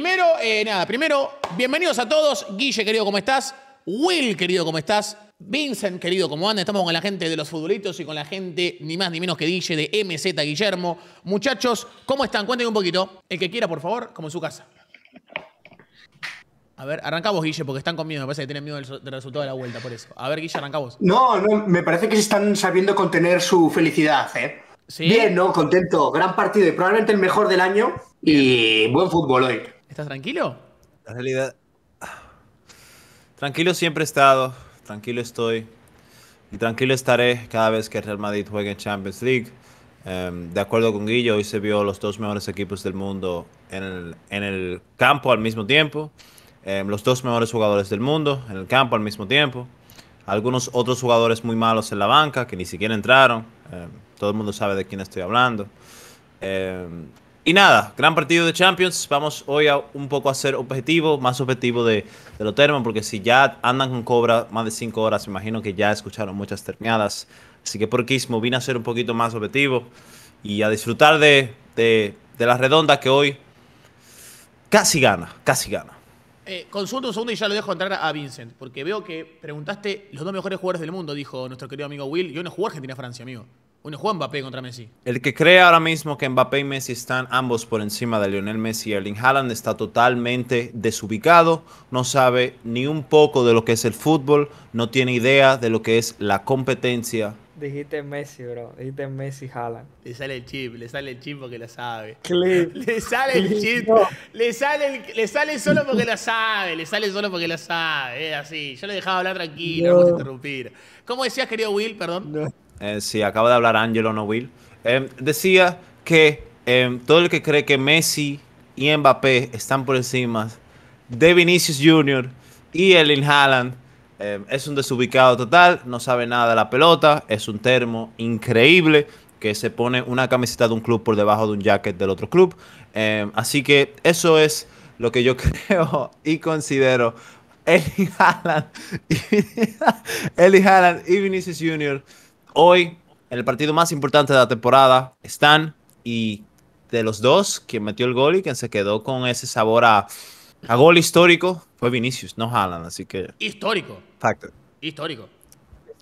Primero, eh, nada, primero, bienvenidos a todos. Guille, querido, ¿cómo estás? Will, querido, ¿cómo estás? Vincent, querido, ¿cómo andan? Estamos con la gente de los futbolitos y con la gente, ni más ni menos que Guille, de MZ Guillermo. Muchachos, ¿cómo están? Cuéntenme un poquito. El que quiera, por favor, como en su casa. A ver, arrancamos, Guille, porque están conmigo. Me parece que tienen miedo del, resultado de la vuelta, por eso. A ver, Guille, arrancamos. vos. No, no, me parece que se están sabiendo contener su felicidad, ¿eh? ¿Sí? Bien, ¿no? Contento. Gran partido y probablemente el mejor del año. Y buen fútbol hoy. ¿Estás tranquilo? La realidad. Tranquilo siempre he estado, tranquilo estoy y tranquilo estaré cada vez que Real Madrid juegue en Champions League. Em, de acuerdo con Guillo, hoy se vio los dos mejores equipos del mundo en el, campo al mismo tiempo, em, los dos mejores jugadores del mundo en el campo al mismo tiempo, algunos otros jugadores muy malos en la banca que ni siquiera entraron, em, todo el mundo sabe de quién estoy hablando. Y nada, gran partido de Champions. Vamos hoy a un poco a ser objetivo, más objetivo de, lo termo, porque si ya andan con cobra más de 5 horas, imagino que ya escucharon muchas terminadas. Así que por Kismo vine a ser un poquito más objetivo y a disfrutar de, de, de la redonda que hoy casi gana, casi gana. Eh, consulto un segundo y ya lo dejo entrar a Vincent, porque veo que preguntaste los dos mejores jugadores del mundo, dijo nuestro querido amigo Will. Yo no jugué Argentina-Francia, amigo uno Juan Mbappé contra Messi. El que cree ahora mismo que Mbappé y Messi están ambos por encima de Lionel Messi y Erling Haaland está totalmente desubicado, no sabe ni un poco de lo que es el fútbol, no tiene idea de lo que es la competencia. Dijiste Messi, bro. Dijiste Messi Haaland. Le sale el chip, le sale el chip porque la sabe. Le sale el chip. Le, sale le sale solo porque la sabe. Le sale solo porque la sabe. así. Yo le dejaba hablar tranquilo, no. vamos a interrumpir. ¿Cómo decías, querido Will? Perdón eh, si acaba de hablar Angelo no Will, eh, decía que eh, todo el que cree que Messi y Mbappé están por encima de Vinicius Jr. y Ellen Haaland eh, es un desubicado total, no sabe nada de la pelota, es un termo increíble que se pone una camiseta de un club por debajo de un jacket del otro club. así que eso es lo que yo creo y considero Eli Haaland y, Haaland y Vinicius Jr hoy, en el partido más importante de la temporada, están y de los dos, quien metió el gol y quien se quedó con ese sabor a, a gol histórico fue Vinicius, no jalan así que... Histórico. Factor. Histórico.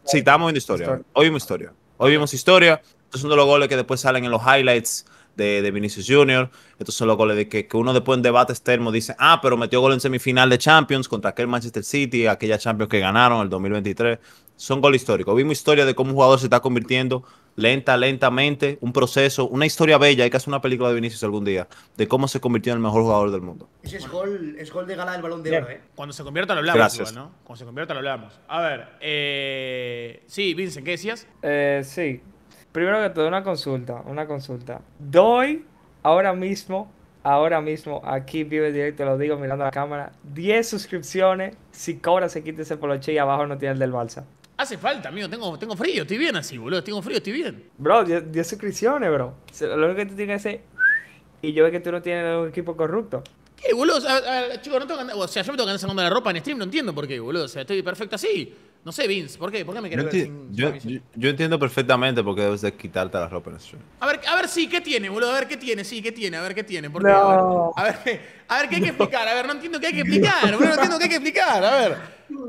Sí, estamos viendo historia. Hoy vimos historia. Hoy vimos historia. Estos son los goles que después salen en los highlights de, de Vinicius Jr. Estos son los goles de que, uno después en debate externo dice, ah, pero metió gol en semifinal de Champions contra aquel Manchester City, aquella Champions que ganaron el 2023 son gol histórico. Vimos historia de cómo un jugador se está convirtiendo lenta, lentamente, un proceso, una historia bella. Hay que hacer una película de Vinicius algún día, de cómo se convirtió en el mejor jugador del mundo. Ese es gol, es gol de gala del balón de oro, ¿eh? Cuando se convierta lo hablamos, Gracias. Cuando se convierta lo hablamos. A ver, eh... sí, Vincent, ¿qué decías? Eh, sí. Primero que todo, una consulta, una consulta. Doy ahora mismo ahora mismo, aquí vive directo, lo digo mirando a la cámara, 10 suscripciones, si cobra se quita ese poloche y abajo no tiene el del Balsa. Hace falta, amigo. Tengo, tengo frío, estoy bien así, boludo. Tengo frío, estoy bien. Bro, 10 suscripciones, bro. Lo único que tú tienes que hacer. Y yo veo que tú no tienes un equipo corrupto. ¿Qué, boludo? O sea, chicos, no tengo O sea, yo me tengo que andar sacando la ropa en stream, no entiendo por qué, boludo. O sea, estoy perfecto así. No sé, Vince, ¿por qué? ¿Por qué me querés así? sin, yo, yo, entiendo perfectamente por qué debes quitarte la ropa en stream. A ver, a ver, sí, ¿qué tiene, boludo? A ver, ¿qué tiene? Sí, ¿qué tiene? A ver, ¿qué tiene? ¿Por No. A, ver, a, ver, a ver, ¿qué hay que explicar? A ver, no entiendo qué hay que explicar, boludo. No entiendo qué hay que explicar. A ver,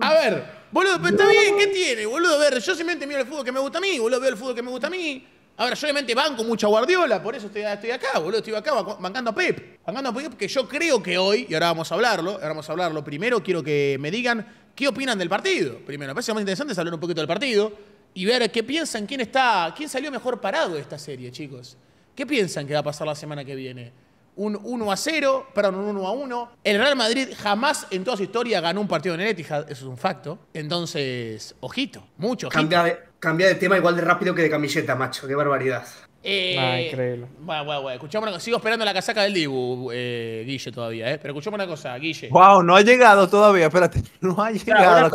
a ver. Boludo, pero está bien, ¿qué tiene? Boludo, a ver, yo simplemente miro el fútbol que me gusta a mí, boludo, veo el fútbol que me gusta a mí. Ahora, yo obviamente banco mucha Guardiola, por eso estoy, acá, boludo, estoy acá bancando a Pep. Bancando a Pep, que yo creo que hoy, y ahora vamos a hablarlo, ahora vamos a hablarlo, primero quiero que me digan qué opinan del partido. Primero, me parece más interesante hablar un poquito del partido y ver qué piensan, quién está, quién salió mejor parado de esta serie, chicos. ¿Qué piensan que va a pasar la semana que viene? un 1 a 0, perdón, un 1 a 1. El Real Madrid jamás en toda su historia ganó un partido en el Etihad, eso es un facto. Entonces, ojito, mucho. Ojito. Cambia, de, tema igual de rápido que de camiseta, macho, qué barbaridad. Eh, ah, increíble. Bueno, bueno, bueno. Escuchamos Sigo esperando la casaca del Dibu, eh, Guille, todavía, ¿eh? Pero escuchamos una cosa, Guille. Wow, no ha llegado todavía, espérate. No ha llegado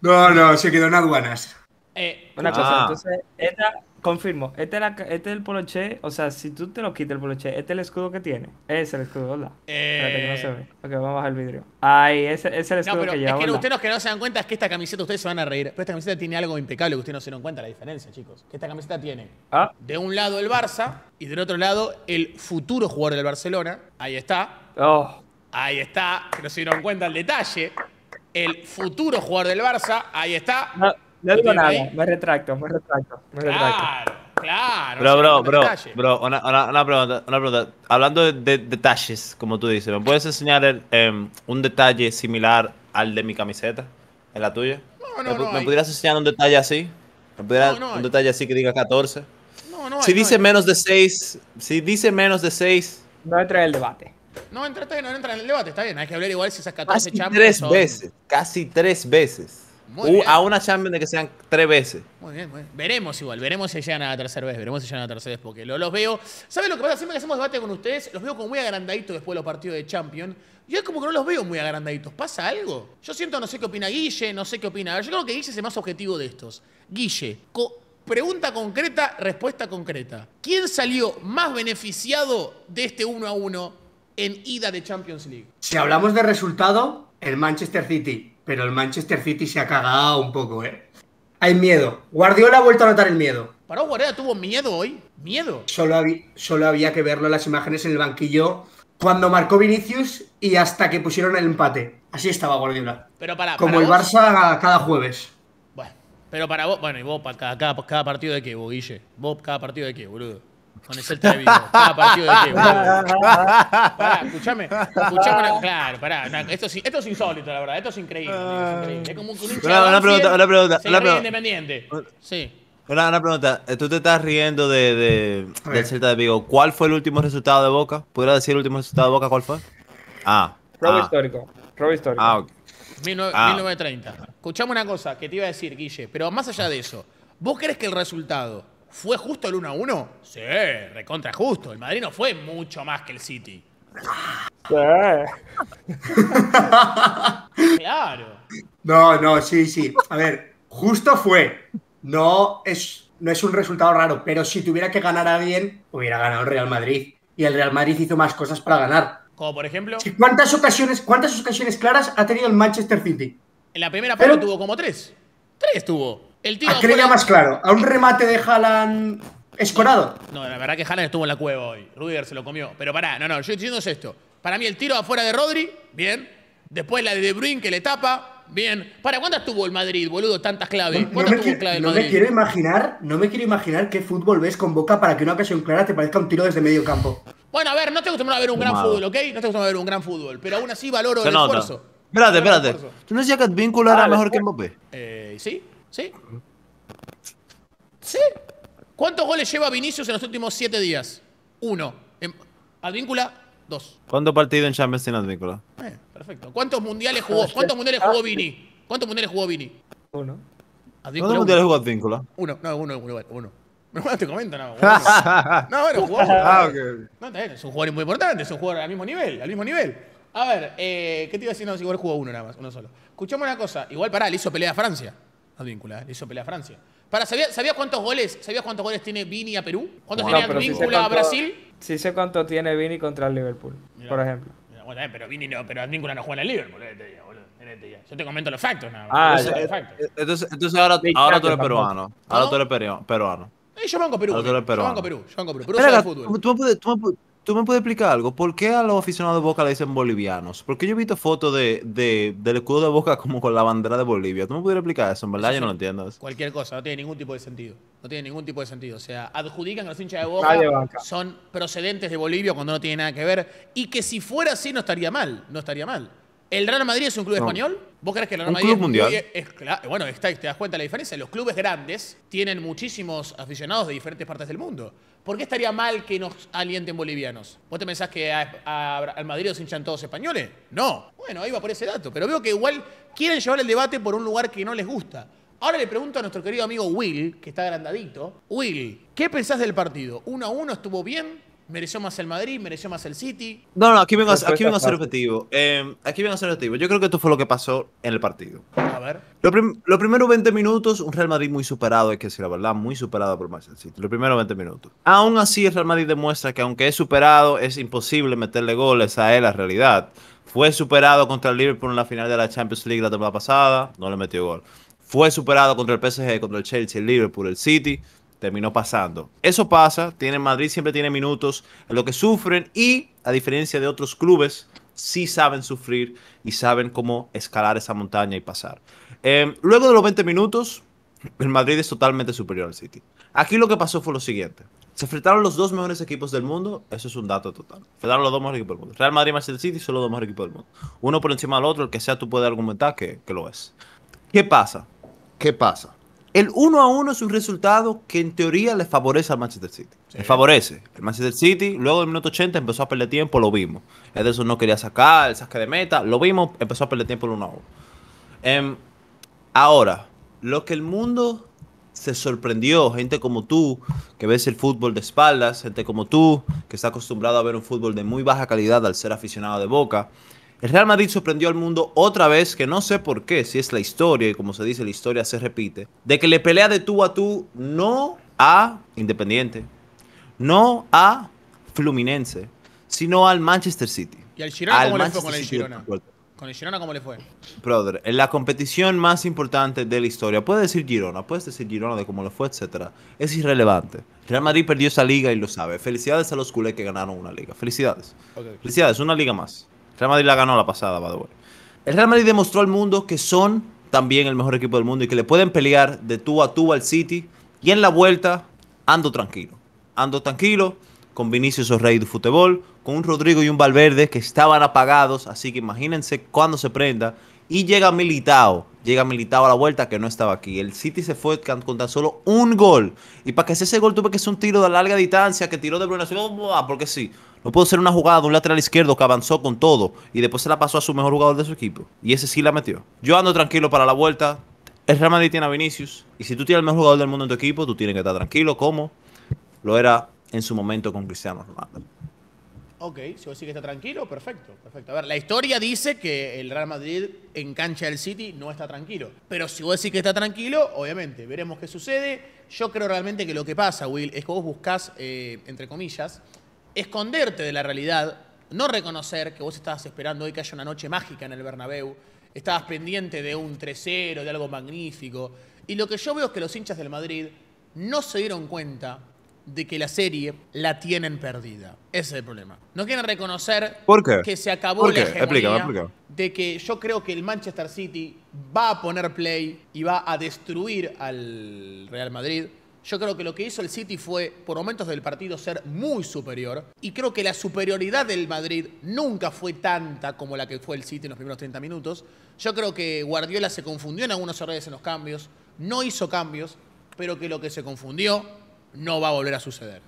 No, no, se quedó en aduanas. Eh, una cosa, ah. entonces, esta Confirmo, este, este es, el Poloche, o sea, si tú te lo quitas el Poloche, este es el escudo que tiene. Es el escudo, hola. Eh... que no se ve. Ok, vamos a bajar el vidrio. Ay, ese, es el escudo que lleva. Es que ustedes que no se dan cuenta es que esta camiseta, ustedes se van a reír, pero esta camiseta tiene algo impecable que ustedes no se dieron cuenta la diferencia, chicos. Esta camiseta tiene ¿Ah? de un lado el Barça y del otro lado el futuro jugador del Barcelona. Ahí está. Oh. Ahí está, que no se dieron cuenta el detalle. El futuro jugador del Barça, ahí está. No digo nada, me retracto, me retracto, me retracto. Claro, Bro, bro, bro, bro una, una, pregunta, una pregunta. Hablando de, detalles, como tú dices, ¿me puedes enseñar em, un detalle similar al de mi camiseta? ¿En la tuya? No, no, ¿Me, no, ¿me pudieras enseñar un detalle así? ¿Me pudieras un detalle así que diga 14? No, no. Si dice menos de 6, si dice menos de 6... No entra en el debate. No entra, no entra en el debate, está bien. Hay que hablar igual si esas 14 casi Tres veces, casi tres veces a una Champions de que sean tres veces. Muy bien, Veremos igual, veremos si llegan a la tercera vez, veremos si llegan a la tercera vez, porque lo, los veo. sabes lo que pasa? Siempre que hacemos debate con ustedes, los veo como muy agrandaditos después de los partidos de Champions. Yo es como que no los veo muy agrandaditos. ¿Pasa algo? Yo siento, no sé qué opina Guille, no sé qué opina. Yo creo que Guille es el más objetivo de estos. Guille, pregunta concreta, respuesta concreta. ¿Quién salió más beneficiado de este 1 a 1 en ida de Champions League? Si hablamos de resultado, el Manchester City pero el Manchester City se ha cagado un poco, ¿eh? Hay miedo. Guardiola ha vuelto a notar el miedo. Pero Guardiola tuvo miedo hoy. Miedo. Solo, había, que verlo en las imágenes en el banquillo cuando marcó Vinicius y hasta que pusieron el empate. Así estaba Guardiola. Pero para, Como el Barça cada jueves. Bueno, pero para vos, bueno, y vos para cada, partido de qué, vos, Guille. Vos cada partido de qué, boludo con el Celta de Vigo. Cada partido de Pará, escuchame. una, claro, pará. esto, es, insólito, la verdad. Esto es increíble. Es, como un hincha una, pregunta, una pregunta, una pregunta. independiente. Sí. Una, pregunta, eh, tú te estás riendo de, del Celta de Vigo. ¿Cuál fue el último resultado de Boca? ¿Pudiera decir el último resultado de Boca cuál fue? Ah. Robo ah. histórico. Robo histórico. Ah, 1930. Ah. Escuchame una cosa que te iba a decir, Guille, pero más allá de eso, ¿vos crees que el resultado ¿Fue justo el 1 1? Sí, recontra justo. El Madrid no fue mucho más que el City. claro. No, no, sí, sí. A ver, justo fue. No es, no es un resultado raro, pero si tuviera que ganar a alguien, hubiera ganado el Real Madrid. Y el Real Madrid hizo más cosas para ganar. Como por ejemplo. ¿Cuántas ocasiones, cuántas ocasiones claras ha tenido el Manchester City? En la primera parte tuvo como tres. Tres tuvo. El más claro? ¿A un remate de Haaland escorado? No, la verdad que Haaland estuvo en la cueva hoy. Rudiger se lo comió. Pero pará, no, no, yo estoy diciendo esto. Para mí el tiro afuera de Rodri, bien. Después la de De Bruyne que le tapa, bien. ¿Para cuándo estuvo el Madrid, boludo? Tantas claves. No, me, quiero, el imaginar, no me quiero imaginar qué fútbol ves con Boca para que una ocasión clara te parezca un tiro desde medio campo. Bueno, a ver, no te gusta ver un gran fútbol, ¿ok? No te acostumbras ver un gran fútbol, pero aún así valoro el esfuerzo. Espérate, espérate. ¿Tú no decías que Advíncula ah, era mejor que Mbappé? Eh, sí. ¿Sí? ¿Sí? ¿Cuántos goles lleva Vinicius en los últimos siete días? Uno. Em, Advíncula, dos. ¿Cuántos partidos en Champions en Advíncula? Eh, perfecto. ¿Cuántos mundiales ah, jugó? ¿Cuántos mundiales ah, jugó Vini? ¿Cuántos mundiales jugó Vini? Uno. ¿Cuántos mundiales jugó Advíncula? Uno, no, uno, uno, uno. No, te comento, no. no, bueno, jugó ah, es un jugador muy importante, es un jugador al mismo nivel, al mismo nivel. A ver, eh, ¿qué te iba a decir? si igual jugó uno nada más, uno solo. Escuchame una cosa, igual pará, le hizo pelea a Francia. Advíncula, hizo pelea a Francia. Para, ¿sabías, ¿sabía cuántos goles? cuántos goles tiene Vini a Perú? ¿Cuántos tiene a Brasil? Sí sé cuántos tiene Vini contra el Liverpool, por ejemplo. bueno, eh, pero Vini no, pero Advíncula no juega en el Liverpool, eh, Yo te comento los factos nada ah, eh, entonces, entonces, ahora, tú eres peruano. Ahora tú eres peruano. yo banco Perú. peruano. Yo Perú. Yo Perú. Perú fútbol. Tú, tú, ¿Tú me puedes explicar algo? ¿Por qué a los aficionados de Boca le dicen bolivianos? Porque yo he visto fotos de, de, del escudo de Boca como con la bandera de Bolivia. ¿Tú me puedes explicar eso? En verdad, yo no lo entiendo. Cualquier cosa, no tiene ningún tipo de sentido. No tiene ningún tipo de sentido. O sea, adjudican que los hinchas de Boca son procedentes de Bolivia cuando no tiene nada que ver. Y que si fuera así, no estaría mal. No estaría mal. ¿El Real Madrid es un club español? ¿Vos crees que la norma mundial. bueno, está, te das cuenta la diferencia. Los clubes grandes tienen muchísimos aficionados de diferentes partes del mundo. ¿Por qué estaría mal que nos alienten bolivianos? ¿Vos te pensás que al Madrid os hinchan todos españoles? No. Bueno, ahí va por ese dato. Pero veo que igual quieren llevar el debate por un lugar que no les gusta. Ahora le pregunto a nuestro querido amigo Will, que está agrandadito. Will, ¿qué pensás del partido? ¿Uno a uno estuvo bien? mereció más el Madrid, mereció más el City. No, no, aquí vengo, aquí vengo a ser objetivo. Em, aquí vengo a ser objetivo. Yo creo que esto fue lo que pasó en el partido. A ver. Los primeros 20 minutos, un Real Madrid muy superado, hay que decir la verdad, muy superado por Manchester City. Los primeros 20 minutos. Aún así, el Real Madrid demuestra que aunque es superado, es imposible meterle goles a él, la realidad. Fue superado contra el Liverpool en la final de la Champions League la temporada pasada, no le metió gol. Fue superado contra el PSG, contra el Chelsea, el Liverpool, el City terminó pasando. Eso pasa, tiene Madrid siempre tiene minutos, en lo que sufren y a diferencia de otros clubes, sí saben sufrir y saben cómo escalar esa montaña y pasar. Em, luego de los 20 minutos, el Madrid es totalmente superior al City. Aquí lo que pasó fue lo siguiente. Se enfrentaron los dos mejores equipos del mundo, eso es un dato total. Enfrentaron los dos mejores equipos del mundo. Real Madrid y Manchester City son los dos mejores equipos del mundo. Uno por encima del otro, el que sea tú puedes argumentar que, que lo es. ¿Qué pasa? ¿Qué pasa? el 1 a 1 es un resultado que en teoría le favorece al Manchester City. Le favorece. El Manchester City, luego del minuto 80, empezó a perder tiempo, lo vimos. Ederson no quería sacar el saque de meta, lo vimos, empezó a perder tiempo el 1 a 1. Em, ahora, lo que el mundo se sorprendió, gente como tú, que ves el fútbol de espaldas, gente como tú, que está acostumbrado a ver un fútbol de muy baja calidad al ser aficionado de boca, el Real Madrid sorprendió al mundo otra vez, que no sé por qué, si es la historia, y como se dice, la historia se repite, de que le pelea de tú a tú no a Independiente, no a Fluminense, sino al Manchester City. ¿Y al Girona cómo le fue con el Girona? ¿Con el Girona cómo le fue? Brother, en la competición más importante de la historia, puedes decir Girona, puedes decir Girona de cómo le fue, etcétera, es irrelevante. Real Madrid perdió esa liga y lo sabe. Felicidades a los culés que ganaron una liga. Felicidades. Felicidades, una liga más. Real Madrid la ganó la pasada, by El Real Madrid demostró al mundo que son también el mejor equipo del mundo y que le pueden pelear de tú a tú al City. Y en la vuelta, ando tranquilo. Ando tranquilo con Vinicius Rey de fútbol, con un Rodrigo y un Valverde que estaban apagados. Así que imagínense cuando se prenda. Y llega Militao llega militado a la vuelta que no estaba aquí. El City se fue con tan solo un gol. Y para que sea ese gol tuve que ser un tiro de larga distancia que tiró de Bruno porque sí. No pudo ser una jugada de un lateral izquierdo que avanzó con todo y después se la pasó a su mejor jugador de su equipo. Y ese sí la metió. Yo ando tranquilo para la vuelta. El Real Madrid tiene a Vinicius. Y si tú tienes el mejor jugador del mundo en tu equipo, tú tienes que estar tranquilo. como Lo era en su momento con Cristiano Ronaldo. Ok, si vos decís que está tranquilo, perfecto, perfecto. A ver, la historia dice que el Real Madrid en cancha del City no está tranquilo. Pero si vos decís que está tranquilo, obviamente, veremos qué sucede. Yo creo realmente que lo que pasa, Will, es que vos buscás, eh, entre comillas, esconderte de la realidad, no reconocer que vos estabas esperando hoy que haya una noche mágica en el Bernabéu, estabas pendiente de un 3-0, de algo magnífico. Y lo que yo veo es que los hinchas del Madrid no se dieron cuenta de que la serie la tienen perdida. Ese es el problema. No quieren reconocer que se acabó la de que yo creo que el Manchester City va a poner play y va a destruir al Real Madrid. Yo creo que lo que hizo el City fue, por momentos del partido, ser muy superior. Y creo que la superioridad del Madrid nunca fue tanta como la que fue el City en los primeros 30 minutos. Yo creo que Guardiola se confundió en algunos errores en los cambios, no hizo cambios, pero que lo que se confundió no va a volver a suceder.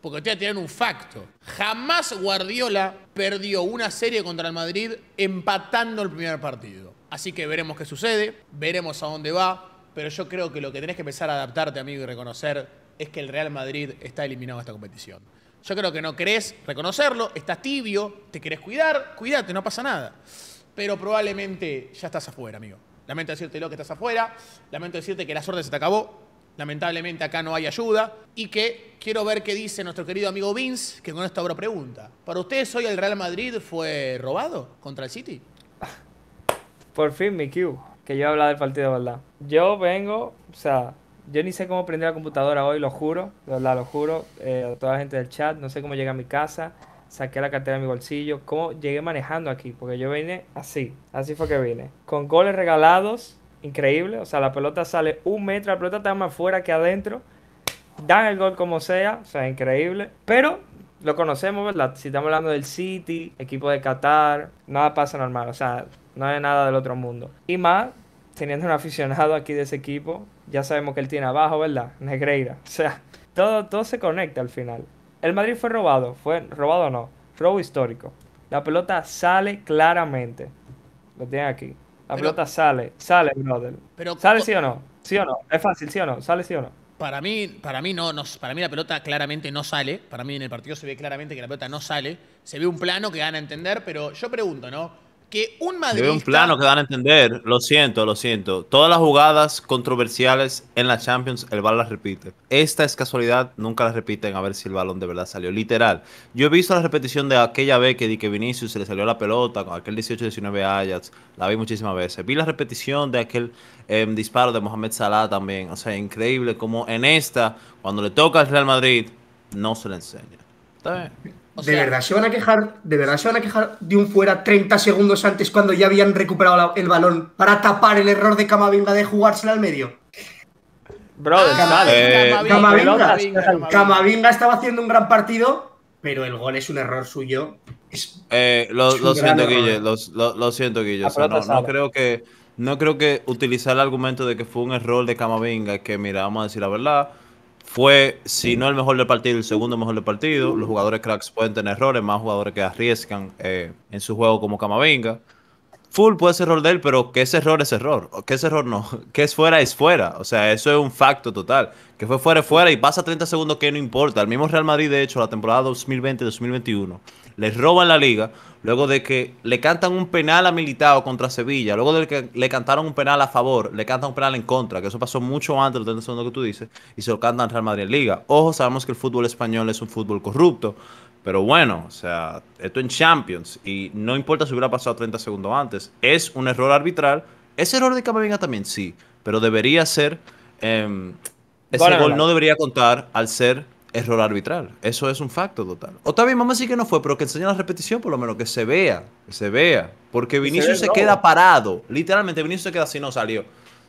Porque te voy a tirar un facto. Jamás Guardiola perdió una serie contra el Madrid empatando el primer partido. Así que veremos qué sucede, veremos a dónde va, pero yo creo que lo que tenés que empezar a adaptarte, amigo, y reconocer es que el Real Madrid está eliminado de esta competición. Yo creo que no querés reconocerlo, estás tibio, te querés cuidar, cuídate, no pasa nada. Pero probablemente ya estás afuera, amigo. Lamento decirte lo que estás afuera, lamento decirte que la suerte se te acabó, lamentablemente acá no hay ayuda, y que quiero ver qué dice nuestro querido amigo Vince, que con esto abro pregunta. ¿Para ustedes hoy el Real Madrid fue robado contra el City? Por fin, mi Q, que yo habla del partido, ¿verdad? Yo vengo, o sea, yo ni sé cómo prender la computadora hoy, lo juro, ¿verdad? Lo juro, eh, a toda la gente del chat, no sé cómo llegué a mi casa, saqué la cartera de mi bolsillo, cómo llegué manejando aquí, porque yo vine así, así fue que vine, con goles regalados, increíble. O sea, la pelota sale un metro, la pelota está más fuera que adentro. Dan el gol como sea, o sea, increíble. Pero lo conocemos, ¿verdad? Si estamos hablando del City, equipo de Qatar, nada pasa normal, o sea, no hay nada del otro mundo. Y más, teniendo un aficionado aquí de ese equipo, ya sabemos que él tiene abajo, ¿verdad? Negreira, o sea, todo, todo se conecta al final. El Madrid fue robado, fue robado o no, robo histórico. La pelota sale claramente. Lo tienen aquí. La pelota sale, sale, brother. ¿Sale sí o no? ¿Sí o no? Es fácil, ¿sí o no? ¿Sale sí o no? Para mí, para mí no, no, para mí la pelota claramente no sale. Para mí en el partido se ve claramente que la pelota no sale. Se ve un plano que van a entender, pero yo pregunto, ¿no? que un madridista... un plano que van a entender, lo siento, lo siento. Todas las jugadas controversiales en la Champions, el balón las repite. Esta es casualidad, nunca las repiten a ver si el balón de verdad salió. Literal. Yo he visto la repetición de aquella vez que di que Vinicius se le salió la pelota con aquel 18-19 Ajax. La vi muchísimas veces. Vi la repetición de aquel em, disparo de Mohamed Salah también. O sea, increíble como en esta, cuando le toca al Real Madrid, no se le enseña. Está bien. ¿De verdad se van a quejar? ¿De verdad van a quejar de un fuera 30 segundos antes cuando ya habían recuperado el balón para tapar el error de Camavinga de jugársela al medio? Bro, ah, eh, Camavinga, estaba haciendo un gran partido, pero el gol es un error suyo lo, siento, Guille, lo, siento, no, creo que, no creo que utilizar el argumento de que fue un error de Camavinga, que mira, vamos a decir la verdad, fue, si no el mejor del partido, el segundo mejor del partido. Los jugadores cracks pueden tener errores, más jugadores que arriesgan eh, en su juego como Camavinga full puede ser error de él, pero que ese error es error, o que ese error no, que es fuera es fuera, o sea, eso es un facto total, que fue fuera es fuera y pasa 30 segundos que no importa. El mismo Real Madrid, de hecho, la temporada 2020-2021, les roban la liga, luego de que le cantan un penal a Militao contra Sevilla, luego de que le cantaron un penal a favor, le cantan un penal en contra, que eso pasó mucho antes los 30 segundos que tú dices, y se lo cantan Real Madrid en liga. Ojo, sabemos que el fútbol español es un fútbol corrupto, pero bueno, o sea, esto en Champions y no importa si hubiera pasado 30 segundos antes, es un error arbitral. Es error de Camavinga también, sí, pero debería ser. Em, ese gol no debería contar al ser error arbitral. Eso es un facto total. O también, vamos a que no fue, pero que enseñe la repetición, por lo menos que se vea, que se vea. Porque Vinicius se, queda parado. Literalmente, Vinicius se queda así, no salió.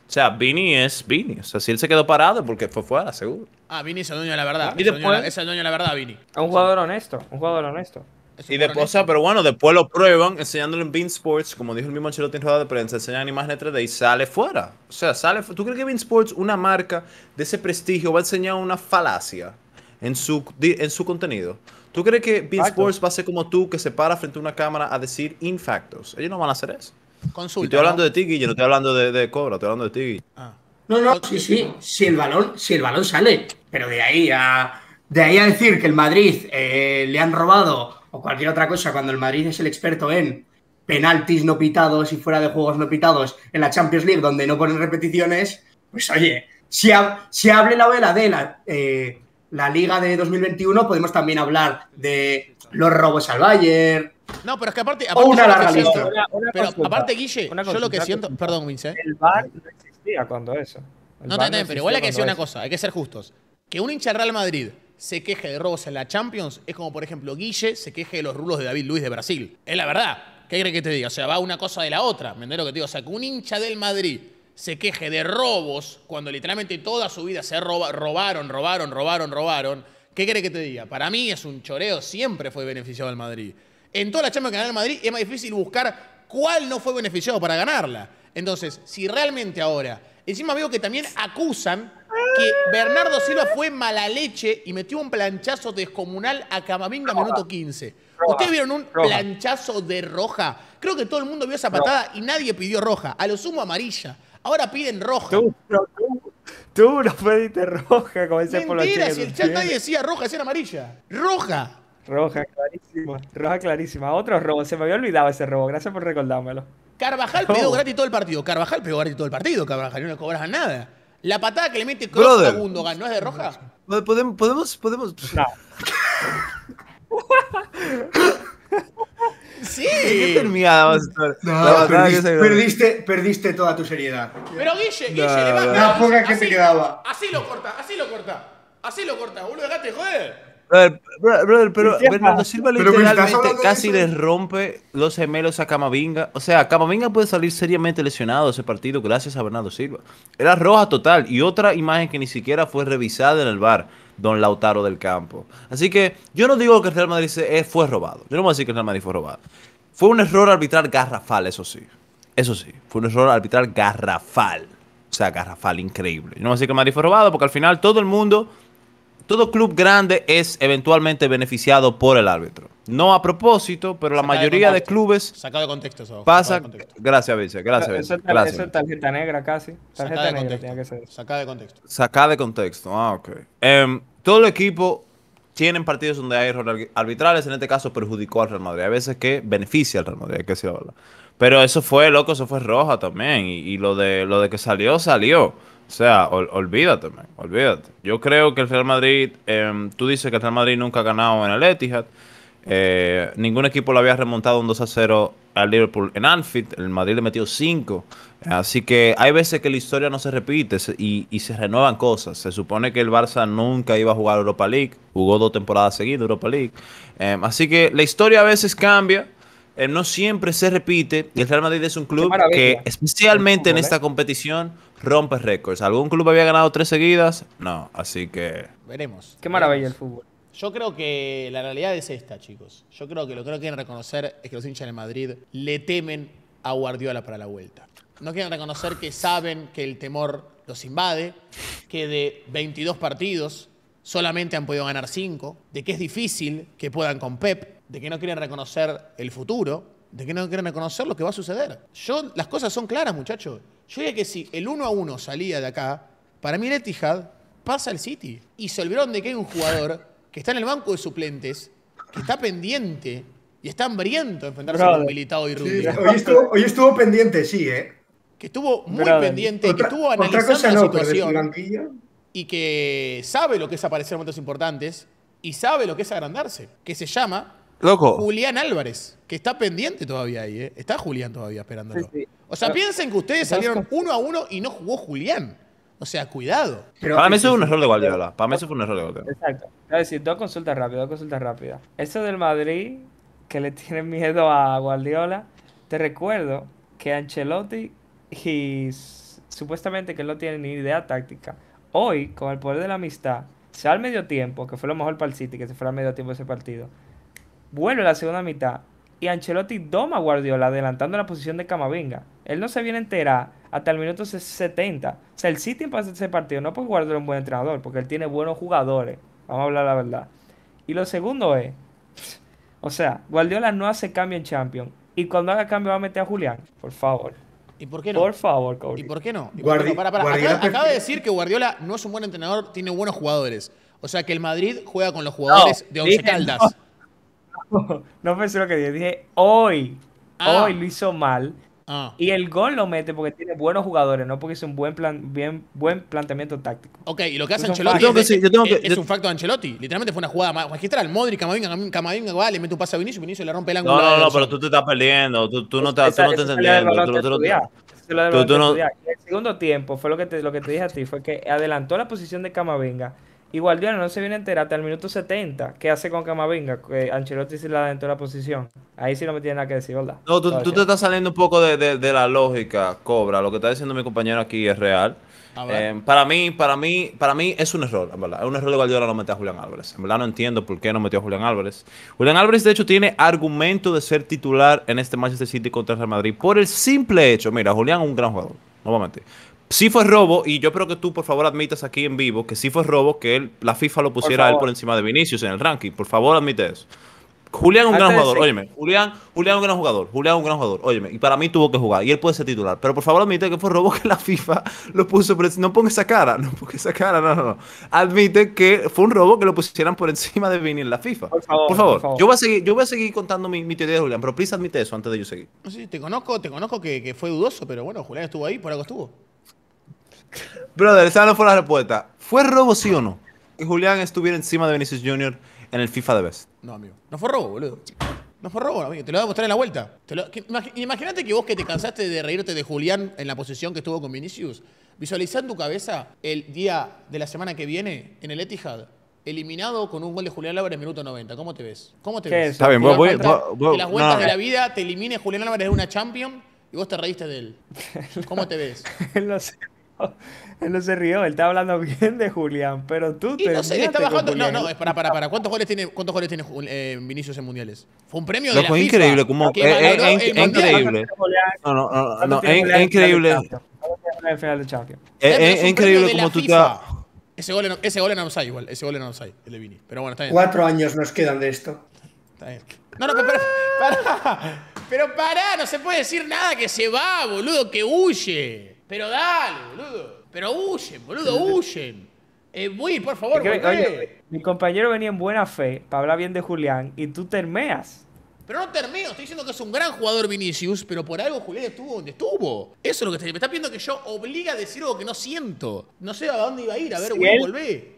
O sea, Vini es Vini. O sea, si él se quedó parado porque fue fuera, seguro. Ah, Vini es el dueño de la verdad. Y es, después, es el dueño de la verdad, Vini. Es un jugador honesto, un jugador honesto. Y después, o sea, pero bueno, después lo prueban enseñándole en Bean Sports, como dijo el mismo Chelote en rueda de prensa, enseñan imágenes 3D y sale fuera. O sea, sale ¿Tú crees que Bean Sports, una marca de ese prestigio, va a enseñar una falacia en su, en su contenido? ¿Tú crees que Bean Sports va a ser como tú, que se para frente a una cámara a decir infactos? Ellos no van a hacer eso. Y estoy hablando de Tiki, yo no estoy hablando de, Cobra, estoy hablando de Tiki. Ah. No, no, sí, sí. Si el balón, si el balón sale. Pero de ahí a. De ahí a decir que el Madrid eh, le han robado o cualquier otra cosa, cuando el Madrid es el experto en penaltis no pitados y fuera de juegos no pitados en la Champions League, donde no ponen repeticiones, pues oye, si, si hable la vela de la, eh, la Liga de 2021, podemos también hablar de los robos al Bayern. No, pero es que aparte. aparte una larga lista. pero aparte, Guille, yo lo que siento. Perdón, Vince. ¿eh? El bar no existía cuando eso. no, no, no, pero igual hay que decir una cosa, hay que ser justos. Que un hincha Real Madrid se queje de robos en la Champions es como, por ejemplo, Guille se queje de los rulos de David Luis de Brasil. Es la verdad. ¿Qué crees que te diga? O sea, va una cosa de la otra. ¿Me entiendes lo que te digo? O sea, que un hincha del Madrid se queje de robos cuando literalmente toda su vida se robaron, robaron, robaron, robaron ¿Qué querés que te diga? Para mí es un choreo, siempre fue beneficiado el Madrid. En toda la Champions que ganó el Madrid es más difícil buscar cuál no fue beneficiado para ganarla. Entonces, si realmente ahora, encima veo que también acusan que Bernardo Silva fue mala leche y metió un planchazo descomunal a Camavinga minuto 15. ¿Ustedes vieron un planchazo de roja? Creo que todo el mundo vio esa patada y nadie pidió roja. A lo sumo amarilla. Ahora piden roja. Tú no pediste roja, como decía Polo Mentira, si el chat nadie decía roja, decía amarilla. ¡Roja! Roja, clarísima. Roja, clarísima. Otro robo. Se me había olvidado ese robo. Gracias por recordármelo. Carvajal oh. pegó gratis todo el partido. Carvajal pegó gratis todo el partido. Carvajal no le cobras nada. La patada que le mete Kroos a Gundogan, ¿no es de roja? Podemos, podemos, podemos. Sí. perdiste, perdiste, toda tu seriedad. Pero Guille, Guille, levanta. La poca que así, quedaba. Así lo corta, así lo corta. Así lo corta, boludo, dejate, joder. Brother, pero Bernardo Silva literalmente casi les rompe los gemelos a Camavinga. O sea, Camavinga puede salir seriamente lesionado ese partido gracias a Bernardo Silva. Era roja total y otra imagen que ni siquiera fue revisada en el bar don Lautaro del Campo. Así que yo no digo que el Real Madrid eh, fue robado. Yo no voy a decir que el Real Madrid fue robado. Fue un error arbitral garrafal, eso sí. Eso sí, fue un error arbitral garrafal. O sea, garrafal, increíble. Yo no voy a decir que el Madrid fue robado porque al final todo el mundo todo club grande es eventualmente beneficiado por el árbitro. No a propósito, pero la mayoría de, clubes. Sacado de contexto eso. Pasa. Gracias, Gracias, Esa es tarjeta, tarjeta negra casi. Tarjeta negra tenía que ser. Sacado de contexto. Sacado de contexto. Ah, ok. Em, todo el equipo tiene partidos donde hay errores arbitrales. En este caso, perjudicó al Real Madrid. Hay veces que beneficia al Real Madrid, hay que se habla. Pero eso fue, loco, eso fue roja también. Y, y, lo, de, lo de que salió, salió. O sea, olvídate, olvídate. Yo creo que el Real Madrid, em, tú dices que el Real Madrid nunca ha ganado en el Etihad. Eh, ningún equipo lo había remontado un 2 a 0 al Liverpool en Anfield. El Madrid le metió 5. Así que hay veces que la historia no se repite y, se renuevan cosas. Se supone que el Barça nunca iba a jugar Europa League. Jugó dos temporadas seguidas Europa League. Em, así que la historia a veces cambia. Eh, no siempre se repite. Y el Real Madrid es un club que especialmente en esta ¿eh? competición rompe récords. ¿Algún club había ganado tres seguidas? No, así que... Veremos. Qué maravilla el fútbol. Yo creo que la realidad es esta, chicos. Yo creo que lo que no quieren reconocer es que los hinchas de Madrid le temen a Guardiola para la vuelta. No quieren reconocer que saben que el temor los invade, que de 22 partidos solamente han podido ganar 5, de que es difícil que puedan con Pep, de que no quieren reconocer el futuro, de que no quieren reconocer lo que va a suceder. Yo, las cosas son claras, muchachos. Yo diría que si el 1 a 1 salía de acá, para mí el Etihad pasa al City. Y se olvidaron de que hay un jugador que está en el banco de suplentes, que está pendiente y está hambriento de enfrentarse a un Militado y Rubio. hoy, estuvo, pendiente, sí, ¿eh? Que estuvo muy pendiente, que estuvo analizando la situación. Y que sabe lo que es aparecer en momentos importantes y sabe lo que es agrandarse, que se llama Julián Álvarez, que está pendiente todavía ahí, ¿eh? Está Julián todavía esperándolo. O sea, ah, piensen que ustedes salieron uno a uno y no jugó Julián. O sea, cuidado. Pero Para mí eso es un error de Guardiola. Para mí eso fue un error de Guardiola. Exacto. Es decir, dos consultas rápidas, dos consultas rápidas. Eso del Madrid, que le tienen miedo a Guardiola, te recuerdo que Ancelotti y supuestamente que él no tiene ni idea táctica. Hoy, con el poder de la amistad, se al medio tiempo, que fue lo mejor para el City, que se fue al medio tiempo ese partido Vuelve la segunda mitad y Ancelotti doma a Guardiola adelantando la posición de Camavinga. Él no se viene entera hasta el minuto 70. O sea, el City hacer ese partido no puede Guardiola es un buen entrenador, porque él tiene buenos jugadores. Vamos a hablar la verdad. Y lo segundo es, o sea, Guardiola no hace cambio en Champions. Y cuando haga cambio va a meter a Julián. Por favor. ¿Y por qué no? Por favor, Cody. ¿Y por qué no? Guardiola. Acaba, de decir que Guardiola no es un buen entrenador, tiene buenos jugadores. O sea que el Madrid juega con los jugadores de Once Caldas. no pensé lo que dije. Dije, hoy, ah. hoy lo hizo mal. Ah. Y el gol lo mete porque tiene buenos jugadores, no porque es un buen plan, bien, buen planteamiento táctico. Ok, y lo que hace Ancelotti es, un facto de Ancelotti. Literalmente fue una jugada magistral. Modric, Camavinga, Camavinga, vale le mete un pase a Vinicius, Vinicius le rompe el ángulo. No, no, no, pero tú te estás perdiendo. Tú, tú no, te, no te entendiendo. El segundo tiempo fue lo que te, lo que te dije a ti, fue que adelantó la posición de Camavinga y Guardiola no se viene a enterar hasta el minuto 70. ¿Qué hace con Camavinga? Que Ancelotti se la dentro de la posición. Ahí sí no me tiene nada que decir, ¿verdad? No, tú, te estás saliendo un poco de, la lógica, Cobra. Lo que está diciendo mi compañero aquí es real. Em, para mí, para mí, para mí es un error, verdad. Es un error de Guardiola no meter a Julián Álvarez. En verdad no entiendo por qué no metió a Julián Álvarez. Julián Álvarez, de hecho, tiene argumento de ser titular en este Manchester City contra Real Madrid por el simple hecho. Mira, Julián es un gran jugador, no va a mentir sí fue robo, y yo creo que tú, por favor, admitas aquí en vivo que sí fue robo que la FIFA lo pusiera a él por encima de Vinicius en el ranking. Por favor, admite eso. Julián es un gran jugador, óyeme. Julián, Julián es un gran jugador, Julián es un gran jugador, óyeme. Y para mí tuvo que jugar y él puede ser titular. Pero por favor admite que fue robo que la FIFA lo puso por encima. No ponga esa cara, no ponga esa cara, no, no, no. Admite que fue un robo que lo pusieran por encima de Vinicius en la FIFA. Por favor, por favor. Yo, voy a seguir, yo voy a seguir contando mi, teoría de Julián, pero please admite eso antes de yo seguir. Sí, te conozco, te conozco que, que fue dudoso, pero bueno, Julián estuvo ahí, por algo estuvo. Brother, esa no fue la respuesta. ¿Fue robo sí o no? Que Julián estuviera encima de Vinicius Jr. en el FIFA de vez. No, amigo. No fue robo, boludo. No fue robo, amigo. Te lo voy a mostrar en la vuelta. Imagínate que vos que te cansaste de reírte de Julián en la posición que estuvo con Vinicius. visualizando en tu cabeza el día de la semana que viene en el Etihad eliminado con un gol de Julián Álvarez en minuto 90. ¿Cómo te ves? ¿Cómo te ves? Está bien, las vueltas de la vida te elimine Julián Álvarez de una Champion y vos te reíste de él. ¿Cómo te ves? él no se rió, él está hablando bien de Julián, pero tú te no sé, está bajando. No, no, para, para, para. ¿Cuántos goles tiene, cuántos goles tiene eh, Vinicius en mundiales? Fue un premio de la increíble, FIFA como, eh, eh, es, increíble. No, no, no, no es, increíble. Es increíble como tú te ese gol, en, ese gol igual, ese gol en offside, el de Vini. Pero bueno, está bien. Cuatro años nos quedan de esto. Está bien. No, no, pero para, Pero pará, no se puede decir nada que se va, boludo, que huye. Pero dale, boludo. Pero huyen, boludo, huyen. Eh, por favor, mi compañero venía en buena fe para hablar bien de Julián y tú termeas. Pero no termino, estoy diciendo que es un gran jugador Vinicius, pero por algo Julián estuvo donde estuvo. Eso es lo que estoy, me está pidiendo que yo obliga a decir algo que no siento. No sé a dónde iba a ir, a ver, Will, volvé.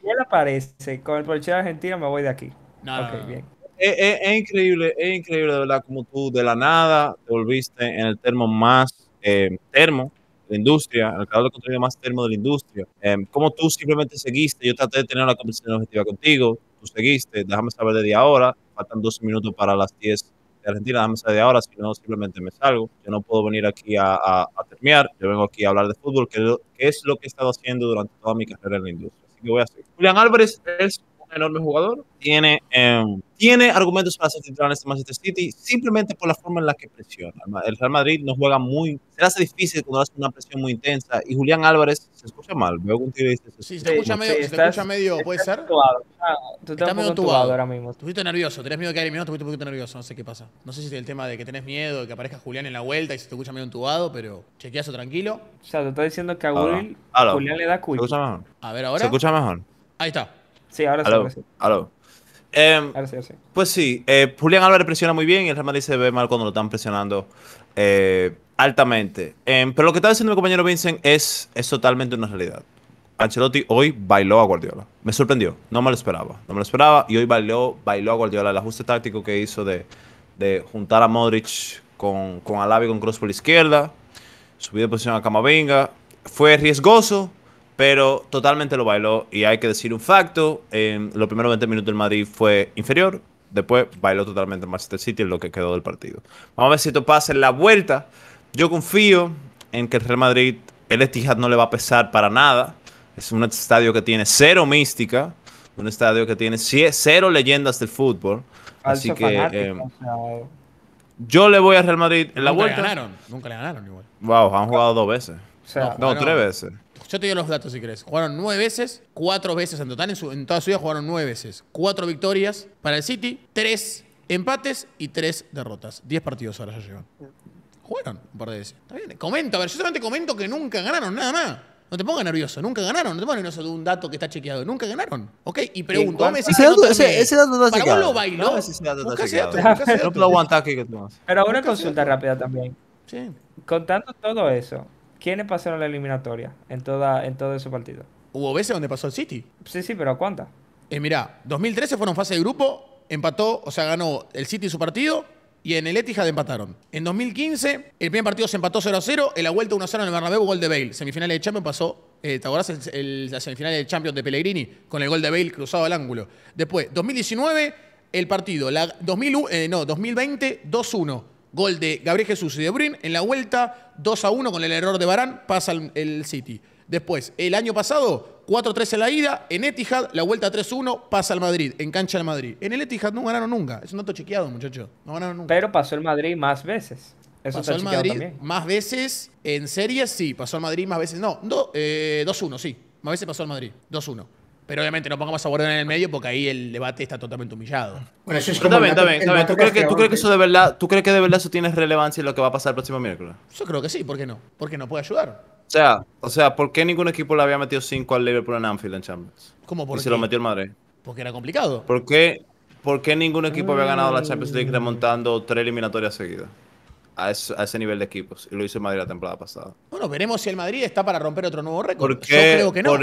Si él aparece con el porche de Argentina, me voy de aquí. No, Bien. Es, increíble, es increíble de verdad como tú de la nada te volviste en el termo más eh, termo la industria, al creador de contenido más termo de la industria, em, como tú simplemente seguiste, yo traté de tener una conversación objetiva contigo, tú seguiste, déjame saber de ahora, faltan 12 minutos para las 10 de Argentina, déjame saber de ahora, si no, simplemente me salgo. Yo no puedo venir aquí a, a, terminar, yo vengo aquí a hablar de fútbol, que, es lo que he estado haciendo durante toda mi carrera en la industria. Así que voy a seguir. Julián Álvarez es un enorme jugador, tiene, em, tiene argumentos para ser titular en este Manchester City simplemente por la forma en la que presiona. El Real Madrid no juega muy te hace difícil cuando hace una presión muy intensa. Y Julián Álvarez se escucha mal. Veo un tiro dice, sí, se escucha, medio, se escucha medio, ¿puede ser? Está ah, estás, medio entubado ahora mismo. Estuviste nervioso, tenés miedo de caer en minuto, estuviste un poquito nervioso, no sé qué pasa. No sé si es el tema de que tenés miedo de que aparezca Julián en la vuelta y se te escucha medio entubado, pero chequeazo tranquilo. O sea, te estoy diciendo que a Julián le da cuidado. A ver ahora. Se escucha mejor. Ahí está. Sí, ahora sí. Em, pues sí, eh, Julián Álvarez presiona muy bien y el Real Madrid se ve mal cuando lo están presionando. Eh, Altamente. Em, pero lo que está diciendo mi compañero Vincent es, es totalmente una realidad. Ancelotti hoy bailó a Guardiola. Me sorprendió. No me lo esperaba. No me lo esperaba. Y hoy bailó, bailó a Guardiola. El ajuste táctico que hizo de, juntar a Modric con, con Alavi con Cross por la izquierda. Subir de posición a Camavinga. Fue riesgoso, pero totalmente lo bailó. Y hay que decir un facto. Eh, los primeros 20 minutos del Madrid fue inferior. Después bailó totalmente en Manchester City en lo que quedó del partido. Vamos a ver si esto pasa en la vuelta. Yo confío en que el Real Madrid, el Etihad no le va a pesar para nada. Es un estadio que tiene cero mística, un estadio que tiene cero leyendas del fútbol. Así que eh, eh. yo le voy al Real Madrid en la vuelta. ganaron, nunca le ganaron igual. Wow, han jugado dos veces. no, tres veces. Yo te digo los datos si querés. Jugaron nueve veces, cuatro veces en total. En, su, toda su vida jugaron nueve veces. Cuatro victorias para el City, tres empates y tres derrotas. Diez partidos ahora ya llevan. Jugaron por par de Comento, a ver, yo solamente comento que nunca ganaron, nada más. No te pongas nervioso, nunca ganaron. No te pongas nervioso de un dato que está chequeado, nunca ganaron. Ok, y pregunto, ese, dato, no ese, ese, dato está No, ese dato que Pero una consulta rápida también. Sí. Contando todo eso, ¿quiénes pasaron la eliminatoria en, toda, en todo ese partido? Hubo veces donde pasó el City. Sí, sí, pero ¿cuántas? Eh, mirá, 2013 fueron fase de grupo, empató, o sea, ganó el City su partido, y en el Etihad empataron. En 2015, el primer partido se empató 0 a 0, en la vuelta 1 a 0 en el Bernabéu, gol de Bale. Semifinales de Champions pasó, eh, ¿te acordás? El, la semifinal de Champions de Pellegrini con el gol de Bale cruzado al ángulo. Después, 2019, el partido, la eh, no, 2020, 2-1. Gol de Gabriel Jesús y de Brin. en la vuelta 2 a 1 con el error de Barán, pasa el City. Después, el año pasado, 4-3 en la ida, en Etihad, la vuelta 3-1, pasa al Madrid, en cancha al Madrid. En el Etihad no ganaron nunca, es un dato chequeado, muchachos, no ganaron nunca. Pero pasó el Madrid más veces. Eso pasó el Madrid más veces en series, sí. Pasó al Madrid más veces, no. eh, 2-1, sí. Más veces pasó al Madrid. 2-1. Pero obviamente no pongamos a guardar en el medio porque ahí el debate está totalmente humillado. Bueno, eso es también, ¿Tú crees, que, tú crees de verdad, ¿Tú crees que de verdad eso tiene relevancia en lo que va a pasar el próximo miércoles? Yo creo que sí, ¿por qué no? Porque no puede ayudar. O sea, o sea, ¿por qué ningún equipo le había metido 5 al Liverpool en Anfield en Champions? ¿Cómo por y se lo metió el Madrid. Porque era complicado. ¿Por qué, ningún equipo había ganado la Champions League mm. remontando tres eliminatorias seguidas? A ese, nivel de equipos. Y lo hizo el Madrid la temporada pasada. Bueno, veremos si el Madrid está para romper otro nuevo récord. Yo creo que no.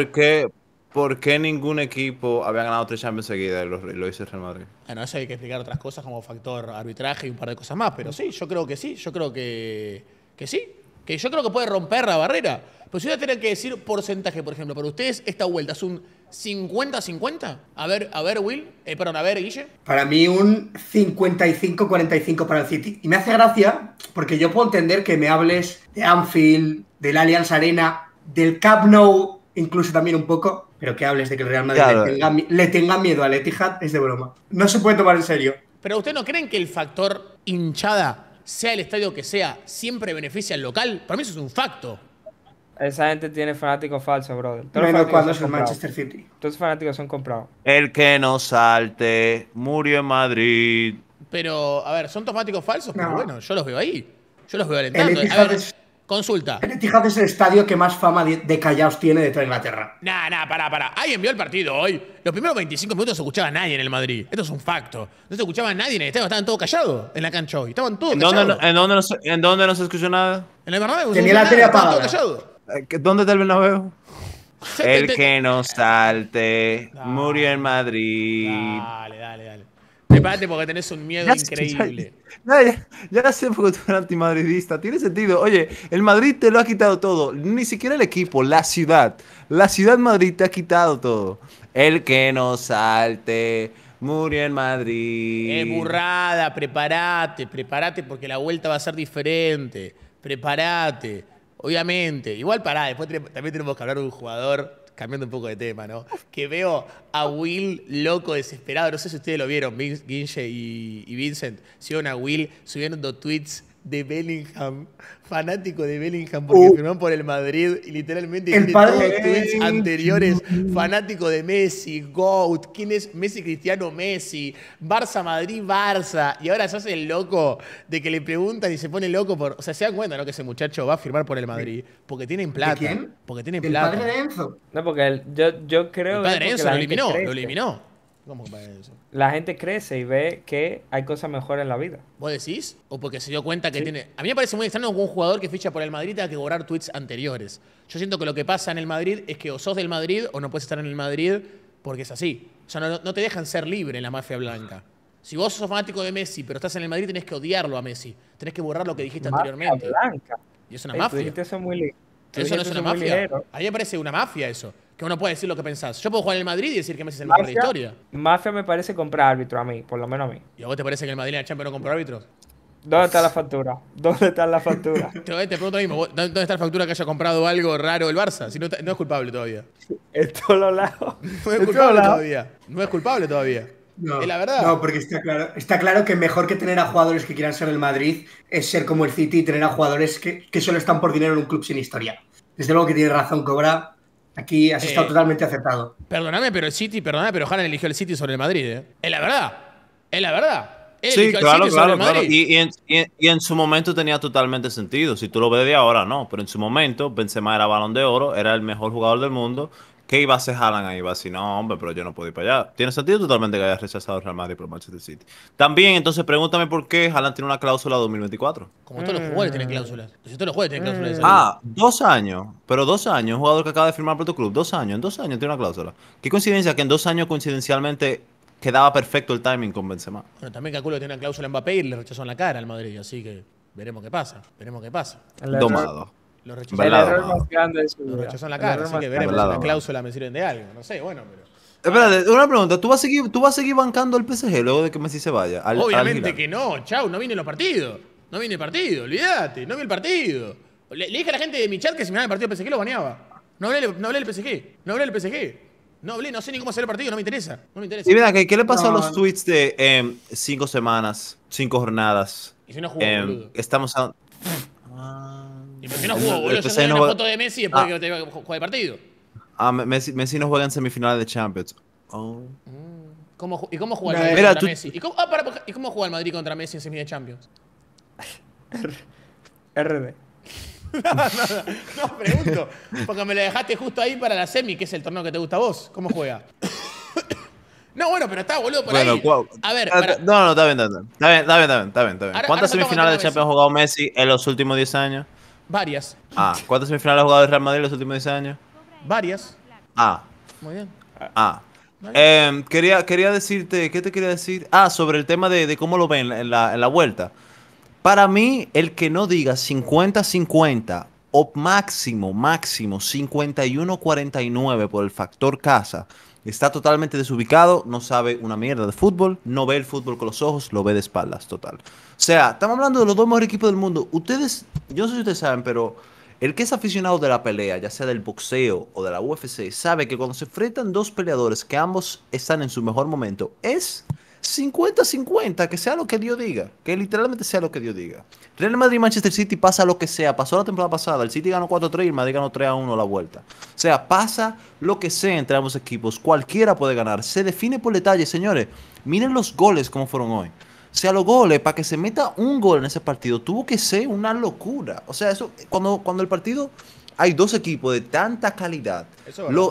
¿por qué, ningún equipo había ganado tres Champions seguidas y lo, hizo el Real Madrid? Bueno, eso hay que explicar otras cosas como factor arbitraje y un par de cosas más, pero sí, yo creo que sí, yo creo que, que sí que yo creo que puede romper la barrera. Pero si yo tener que decir porcentaje, por ejemplo, para ustedes esta vuelta es un 50-50. A ver, a ver, Will, eh, perdón, a ver, Guille. Para mí un 55-45 para el City. Y me hace gracia porque yo puedo entender que me hables de Anfield, del Allianz Arena, del Cap Nou, incluso también un poco. Pero que hables de que el Real Madrid le, tenga, miedo al Etihad es de broma. No se puede tomar en serio. Pero ¿ustedes no creen que el factor hinchada sea el estadio que sea, siempre beneficia al local, para mí eso es un facto. Esa gente tiene fanáticos falsos, brother. Todos Menos cuando es el Manchester City. Todos los fanáticos son comprados. El que no salte murió en Madrid. Pero, a ver, ¿son fanáticos falsos? Pero bueno, yo los veo ahí. Yo los veo alentando. a ver, Consulta. ¿En Etihad es el estadio que más fama de callaos tiene de toda Inglaterra. Nah, nah, pará, pará. Alguien vio el partido hoy. Los primeros 25 minutos no se escuchaba nadie en el Madrid. Esto es un facto. No se escuchaba nadie en el estadio. Estaban todos callados en la cancha hoy. Estaban todos ¿En callados. Dónde, en, dónde no se, ¿En dónde no se escuchó nada? En el Bernabéu. Tenía la tele apagada. Eh, ¿Dónde está el Bernabéu? El que no salte murió en Madrid. Dale, dale, dale. Prepárate porque tenés un miedo increíble. Ya, ya, sé porque tú eres antimadridista. Tiene sentido. Oye, el Madrid te lo ha quitado todo. Ni siquiera el equipo, la ciudad. La ciudad Madrid te ha quitado todo. El que no salte. Murió en Madrid. Es burrada, prepárate, prepárate porque la vuelta va a ser diferente. Prepárate, obviamente. Igual pará, después también tenemos que hablar de un jugador cambiando un poco de tema, ¿no? Que veo a Will loco, desesperado. No sé si ustedes lo vieron, Guinche y, Vincent. Si a Will subiendo tweets de Bellingham, fanático de Bellingham porque uh. firmó por el Madrid y literalmente en todos los tweets anteriores, fanático de Messi, Goat, quién es Messi Cristiano Messi, Barça Madrid Barça y ahora se hace el loco de que le preguntan y se pone loco por, o sea, se dan cuenta ¿no? que ese muchacho va a firmar por el Madrid porque tienen plata, porque tienen plata. Padre Enzo. No, porque yo, creo el padre Enzo lo eliminó, lo eliminó eso? La gente crece y ve que hay cosas mejores en la vida. ¿Vos decís? ¿O porque se dio cuenta que tiene.? A mí me parece muy extraño que un jugador que ficha por el Madrid tenga que borrar tweets anteriores. Yo siento que lo que pasa en el Madrid es que o sos del Madrid o no puedes estar en el Madrid porque es así. O sea, no, te dejan ser libre en la mafia blanca. Si vos sos fanático de Messi, pero estás en el Madrid, tenés que odiarlo a Messi. Tenés que borrar lo que dijiste anteriormente. Blanca. Y es una mafia. mafia. Eso muy eso no es una mafia. Ahí parece una mafia eso. Que uno puede decir lo que pensás. Yo puedo jugar en el Madrid y decir que Messi es el mejor la historia. Mafia me parece comprar árbitro a mí, por lo menos a mí. ¿Y a vos te parece que el Madrid en el no compra árbitros? ¿Dónde está la factura? ¿Dónde está la factura? te, te, pregunto mismo, ¿dónde está la factura que haya comprado algo raro el Barça? Si no, es culpable todavía. En todos lados. No es culpable todavía. No es culpable todavía. No, porque está claro, está claro que mejor que tener a jugadores que quieran ser el Madrid es ser como el City y tener a jugadores que, solo están por dinero en un club sin historia. Desde luego que tiene razón, Cobra. Aquí has eh, estado totalmente aceptado Perdóname, pero el City, perdóname, pero Haaland eligió el City sobre el Madrid. Eh. Es la verdad. Es la verdad. sí, claro, claro, claro. Y, en, y, en, su momento tenía totalmente sentido. Si tú lo ves de ahora, no. Pero en su momento, Benzema era balón de oro, era el mejor jugador del mundo ¿Qué iba a hacer Haaland ahí? va a no, hombre, pero yo no puedo ir para allá. Tiene sentido totalmente que haya rechazado el Real Madrid por Manchester City. También, entonces, pregúntame por qué Haaland tiene una cláusula 2024. Mm. Como todos los jugadores tienen cláusulas. Si todos los jugadores tienen cláusulas. Ah, dos años. Pero dos años. Un jugador que acaba de firmar por tu club. Dos años. En dos años tiene una cláusula. Qué coincidencia que en dos años, coincidencialmente, quedaba perfecto el timing con Benzema. Bueno, también calculo que tiene una cláusula en Mbappé y le rechazó en la cara al Madrid. Así que veremos qué pasa. Veremos qué pasa. Domado. Los rechazan. El la cara, así que veremos si cláusula me sirve de algo. No sé, bueno, pero. Espérate, una pregunta. ¿Tú vas, a seguir, ¿Tú vas a seguir bancando al PSG luego de que Messi se vaya? Obviamente que no. Chau, no en los partidos. No viene el partido, olvídate. No vi el partido. Le, dije a la gente de mi chat que si me daba el partido del PSG lo baneaba. No hablé, no hablé del PSG. No hablé del PSG. No hablé, no sé ni cómo hacer el partido, no me interesa. No me interesa. Y mira, ¿qué, le pasó a los tweets de em, cinco semanas, cinco jornadas? Y si no em, Estamos a... ¿Y no eh, jugó, boludo? Este Yo una foto de Messi después de que jugar el partido. Ah, Messi, Messi no juega en semifinales de Champions. Oh. Mm. ¿Cómo, ¿Y cómo juega el Madrid eh, contra Messi? ¿Y cómo, ah, ¿Y cómo, juega el Madrid contra Messi en semifinales de Champions? RB. no, no, no, no, pregunto. Porque me lo dejaste justo ahí para la semi, que es el torneo que te gusta a vos. ¿Cómo juega? no, bueno, pero está, boludo, por ahí. A ver, ah, No, no, está bien, está bien. Está bien, está bien, está bien, está bien. ¿Cuántas semifinales de Champions ha jugado Messi en los últimos 10 años? Varias. Ah, ¿cuántas semifinales ha jugado el Real Madrid los últimos 10 años? Varias. Ah. Muy bien. Ah. Em, quería, quería decirte, ¿qué te quería decir? Ah, sobre el tema de, cómo lo ven en la, en la, vuelta. Para mí, el que no diga 50-50 o máximo, máximo 51-49 por el factor casa, Está totalmente desubicado, no sabe una mierda de fútbol, no ve el fútbol con los ojos, lo ve de espaldas, total. O sea, estamos hablando de los dos mejores equipos del mundo. Ustedes, yo no sé si ustedes saben, pero el que es aficionado de la pelea, ya sea del boxeo o de la UFC, sabe que cuando se enfrentan dos peleadores que ambos están en su mejor momento, es 50-50, que sea lo que Dios diga, que literalmente sea lo que Dios diga. Real Madrid Manchester City pasa lo que sea, pasó la temporada pasada, el City ganó 4-3 y el Madrid ganó 3-1 la vuelta. O sea, pasa lo que sea entre ambos equipos, cualquiera puede ganar, se define por detalle, señores. Miren los goles como fueron hoy. O sea, los goles, para que se meta un gol en ese partido, tuvo que ser una locura. O sea, eso cuando, cuando el partido hay dos equipos de tanta calidad.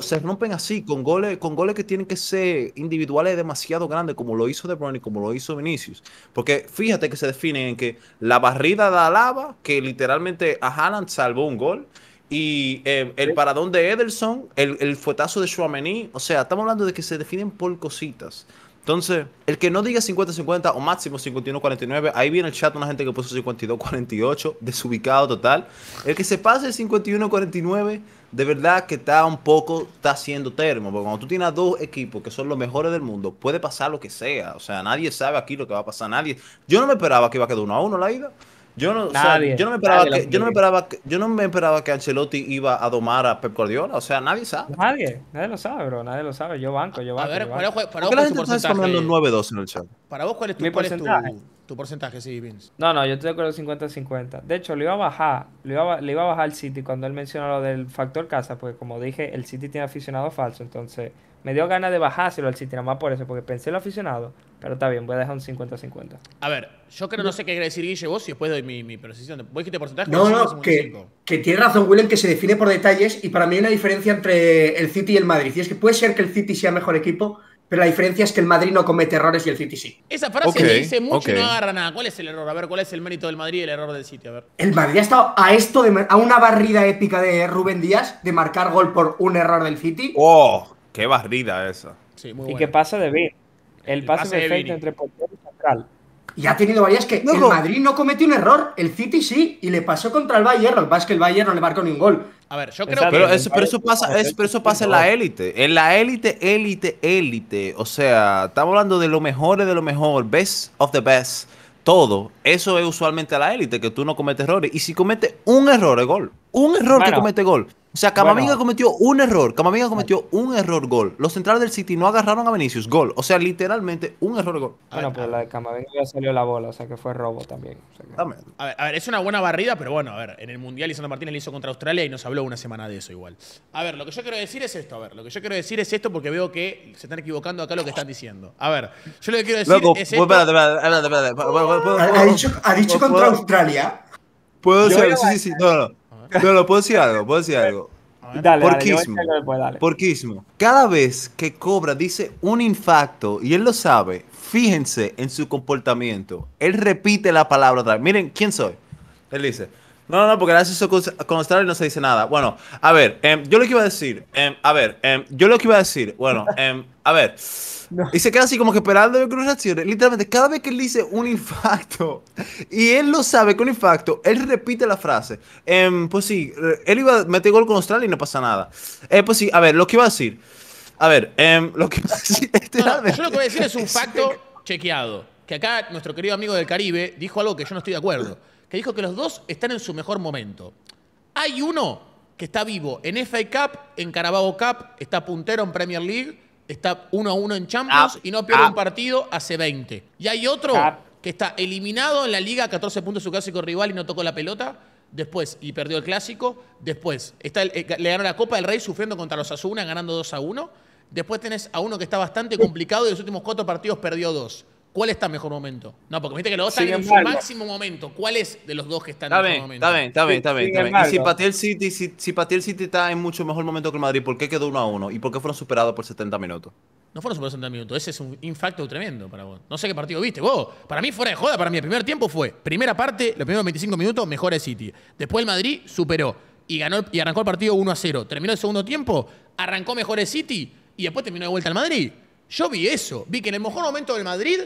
se rompen así, con goles, con goles que tienen que ser individuales demasiado grandes, como lo hizo De Bruyne, como lo hizo Vinicius. Porque fíjate que se definen en que la barrida de Alaba, que literalmente a Haaland salvó un gol, y eh, el paradón de Ederson, el, fuetazo de Schwamení. O sea, estamos hablando de que se definen por cositas. Entonces, el que no diga 50-50 o máximo 51-49, ahí viene el chat una gente que puso 52-48, desubicado total. El que se pase el 51-49, de verdad que está un poco, está haciendo termo. Porque cuando tú tienes dos equipos que son los mejores del mundo, puede pasar lo que sea. O sea, nadie sabe aquí lo que va a pasar, nadie. Yo no me esperaba que iba a quedar uno a uno la ida. Yo no, yo no me esperaba que, yo no me esperaba que, yo no me esperaba que Ancelotti iba a domar a Pep Guardiola, o sea, nadie sabe. Nadie, nadie lo sabe, bro, nadie lo sabe. Yo banco, yo banco. A ver, Para, para, ¿Por qué la gente en el chat? Para vos cuál es tu, porcentaje? Es tu, porcentaje, sí, Vince. No, no, yo estoy de acuerdo 50-50. De hecho, le iba a bajar, le iba le iba a bajar al City cuando él mencionó lo del factor casa, porque como dije, el City tiene aficionado falso, entonces me dio ganas de bajárselo al City nada más por eso, porque pensé en el aficionado pero está bien, voy a dejar un 50-50. A ver, yo creo, no sé qué quiere decir Guille vos y después doy mi, mi precisión. Vos dijiste porcentaje. No, no, que, que, tiene razón Willem, que se define por detalles y para mí hay una diferencia entre el City y el Madrid. Y es que puede ser que el City sea mejor equipo, pero la diferencia es que el Madrid no comete errores y el City sí. Esa frase dice mucho y no agarra nada. ¿Cuál es el error? A ver, ¿cuál es el mérito del Madrid y el error del City? A El Madrid ha estado a esto, a una barrida épica de Rubén Díaz, de marcar gol por un error del City. ¡Oh! ¡Qué barrida esa! ¿Y qué pasa de mí el pase, de perfecto entre portero y central. Y ha tenido varias que el Madrid no cometió un error, el City sí, y le pasó contra el Bayern. El que el Bayern no le marcó un gol. A ver, yo creo que. Pero eso, pasa, pero eso pasa en la élite. En la élite, élite, élite. O sea, estamos hablando de lo mejor de lo mejor, best of the best. Todo. Eso es usualmente la élite, que tú no cometes errores. Y si comete un error, es gol un error que comete gol. O sea, Camavinga cometió un error. Camavinga cometió un error gol. Los centrales del City no agarraron a Vinicius. Gol. O sea, literalmente un error gol. Bueno, pero la de Camavinga salió la bola. O sea, que fue robo también. a, ver, es una buena barrida, pero bueno, a ver. En el Mundial Santa Martínez le hizo contra Australia y nos habló una semana de eso igual. A ver, lo que yo quiero decir es esto. A ver, lo que yo quiero decir es esto porque veo que se están equivocando acá lo que están diciendo. A ver, yo lo que quiero decir es esto. espérate, ¿Ha, dicho, contra Australia. Puedo ser, sí, sí, sí. No, no. Pero puedo decir algo, puedo decir algo. Dale, porquismo, dale, después, Cada vez que Cobra dice un infacto y él lo sabe, fíjense en su comportamiento. Él repite la palabra otra Miren, ¿quién soy? Él dice, no, no, porque gracias a con Australia no se dice nada. Bueno, a ver, em, yo lo que iba a decir, em, a ver, em, yo lo que iba a decir, bueno, a ver. Y se queda así como que esperando que unas Literalmente, cada vez que él dice un infarto y él lo sabe que un infarto, él repite la frase. pues sí, eh, él iba a meter gol con Australia y no pasa nada. Eh, pues sí, a ver, lo que iba a decir. A ver, lo que iba a decir. yo lo que voy a decir es un facto chequeado. Que acá nuestro querido amigo del Caribe dijo algo que yo no estoy de acuerdo que dijo que los dos están en su mejor momento. Hay uno que está vivo en FA Cup, en Carabao Cup, está puntero en Premier League, está 1 a 1 en Champions ah, y no pierde ah. un partido hace 20. Y hay otro ah. que está eliminado en la liga, 14 puntos de su clásico rival y no tocó la pelota. Después, y perdió el clásico. Después, eh, le ganó la Copa del Rey sufriendo contra los Asuna, ganando 2 a 1. Después tenés a uno que está bastante complicado y los últimos cuatro partidos perdió dos. ¿Cuál está en mejor momento? No, porque viste que los dos están en su máximo momento. ¿Cuál es de los dos que están está en mejor momento? Está bien, está bien, está bien. Y si pateó el City, si, si el City está en mucho mejor momento que el Madrid, ¿por qué quedó 1 a 1? ¿Y por qué fueron superados por 70 minutos? No fueron superados por 70 minutos. Ese es un impacto tremendo para vos. No sé qué partido viste. Vos, para mí, fuera de joda, para mí, el primer tiempo fue primera parte, los primeros 25 minutos, mejor el City. Después el Madrid superó y, ganó, y arrancó el partido 1 a 0. Terminó el segundo tiempo, arrancó mejor el City y después terminó de vuelta el Madrid. Yo vi eso. Vi que en el mejor momento del Madrid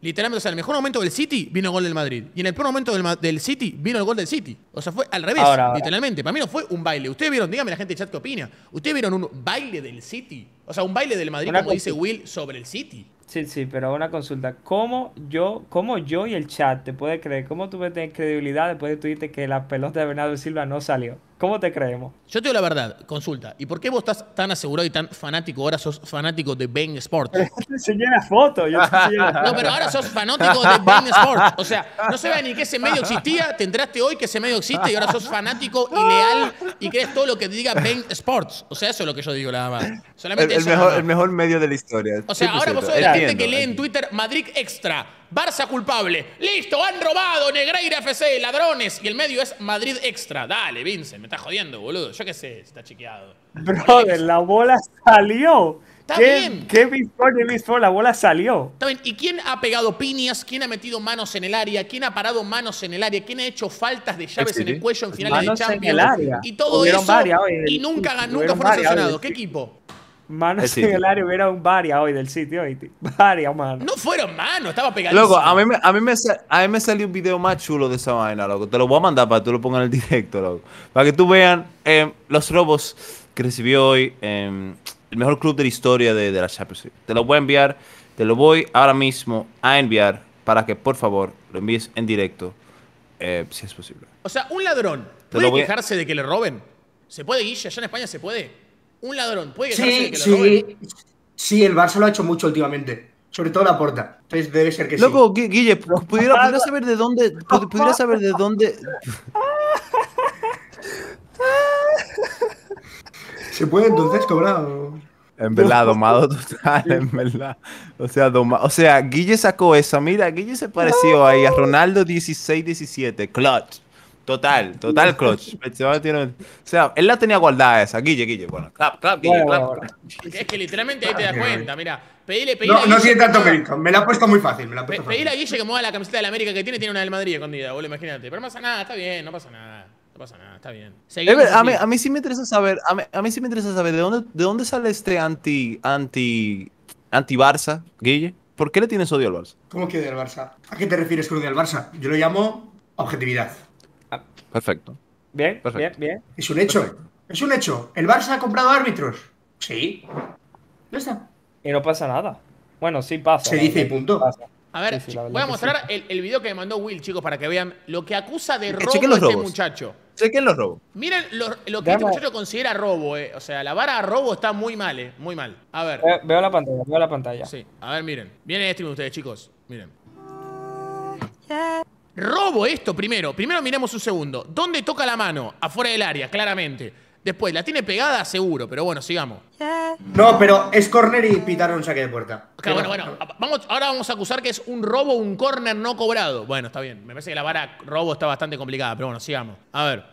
Literalmente, o sea, el mejor momento del City vino el gol del Madrid. Y en el peor momento del, City vino el gol del City. O sea, fue al revés, literalmente. Para mí no fue un baile. Ustedes vieron, dígame la gente de chat qué opina. Ustedes vieron un baile del City. O sea, un baile del Madrid, como dice Will, sobre el City. Sí, sí, pero una consulta. ¿Cómo yo, cómo yo y el chat te puede creer? ¿Cómo tú me tener credibilidad después de tú que la pelota de Bernardo Silva no salió? ¿Cómo te creemos? Yo te digo la verdad, consulta. ¿Y por qué vos estás tan asegurado y tan fanático? Ahora sos fanático de Ben Sports? te enseñé la foto. Yo no, pero ahora sos fanático de Ben Sports. O sea, no ve ni que ese medio existía, te enteraste hoy que ese medio existe y ahora sos fanático y leal y crees todo lo que diga Ben Sports. O sea, eso es lo que yo digo nada más. el, mejor, el mejor medio de la historia. O sea, ahora vos sos la gente que lee en Twitter Madrid Extra. Barça culpable. Listo, han robado Negreira FC, ladrones. Y el medio es Madrid extra. Dale, Vincent, me está jodiendo, boludo. Yo qué sé, está chiqueado. Brother, la bola salió. Está ¿Qué, bien. ¿Qué visto, La bola salió. ¿Y quién ha pegado piñas? ¿Quién ha metido manos en el área? ¿Quién ha parado manos en el área? ¿Quién ha hecho faltas de llaves en el cuello en finales de Champions? En Y todo eso. y nunca, fueron ¿Qué equipo? Manos en el área, un varias hoy del sitio, hoy, varias manos. No fueron manos, estaba pegadísimo. luego a mí, me, a, mí a mí me salió un video más chulo de esa vaina, loco. Te lo voy a mandar para que tú lo pongas en el directo, loco. Para que tú vean eh, los robos que recibió hoy em, el mejor club de la historia de, de la Champions Te lo voy a enviar, te lo voy ahora mismo a enviar para que por favor lo envíes en directo, eh, si es posible. O sea, un ladrón puede quejarse de que le roben. ¿Se puede, Guilla? ¿Allá en España se puede? un ladrón. Puede que sí, sí, sí, el Barça lo ha hecho mucho últimamente. Sobre todo la puerta Entonces debe ser que Loco, Guille, pudiera, saber de dónde. Pudiera saber de dónde. ¿Se puede entonces cobrar? En verdad, domado total, en verdad. O sea, o sea, Guille sacó esa. Mira, Guille se pareció ahí a Ronaldo 16-17, clutch. Total, total clutch. Este o sea, él la tenía guardada esa. Guille, Guille. Bueno, clap, clap, Guille, clap. Es que literalmente ahí te das ah, cuenta, mira. Pedile, pedile. No, no tiene tanto mérito. Me la ha puesto muy fácil. Me a Guille que mueva la camiseta de la América que tiene. Tiene una del Madrid escondida, boludo, imagínate. Pero no pasa nada, está bien, no pasa nada. No pasa nada, está bien. a, mí, a mí sí me interesa saber, a mí, sí me interesa saber de dónde, de dónde sale este anti, anti, anti Barça, Guille. ¿Por qué le tienes odio al Barça? ¿Cómo que odio al Barça? ¿A qué te refieres con odio al Barça? Yo lo llamo objetividad. Ah. Perfecto. Bien, bien, bien. Es un hecho. Es un hecho. ¿El Barça ha comprado árbitros? Sí. no está. Y no pasa nada. Bueno, sí pasa. Se dice y punto. A ver, voy a mostrar el, el, video que me mandó Will, chicos, para que vean lo que acusa de robo este muchacho. Chequen los robos. Miren lo, que este muchacho considera robo, eh. O sea, la vara a robo está muy mal, eh. Muy mal. A ver. veo la pantalla, veo la pantalla. Sí, a ver, miren. Vienen este ustedes, chicos. Miren. Robo esto primero. Primero miremos un segundo. ¿Dónde toca la mano? Afuera del área, claramente. Después, la tiene pegada seguro, pero bueno, sigamos. No, pero es corner y pitaron un saque de puerta. bueno, bueno. Vamos, ahora vamos a acusar que es un robo, un corner no cobrado. Bueno, está bien. Me parece que la vara robo está bastante complicada, pero bueno, sigamos. A ver.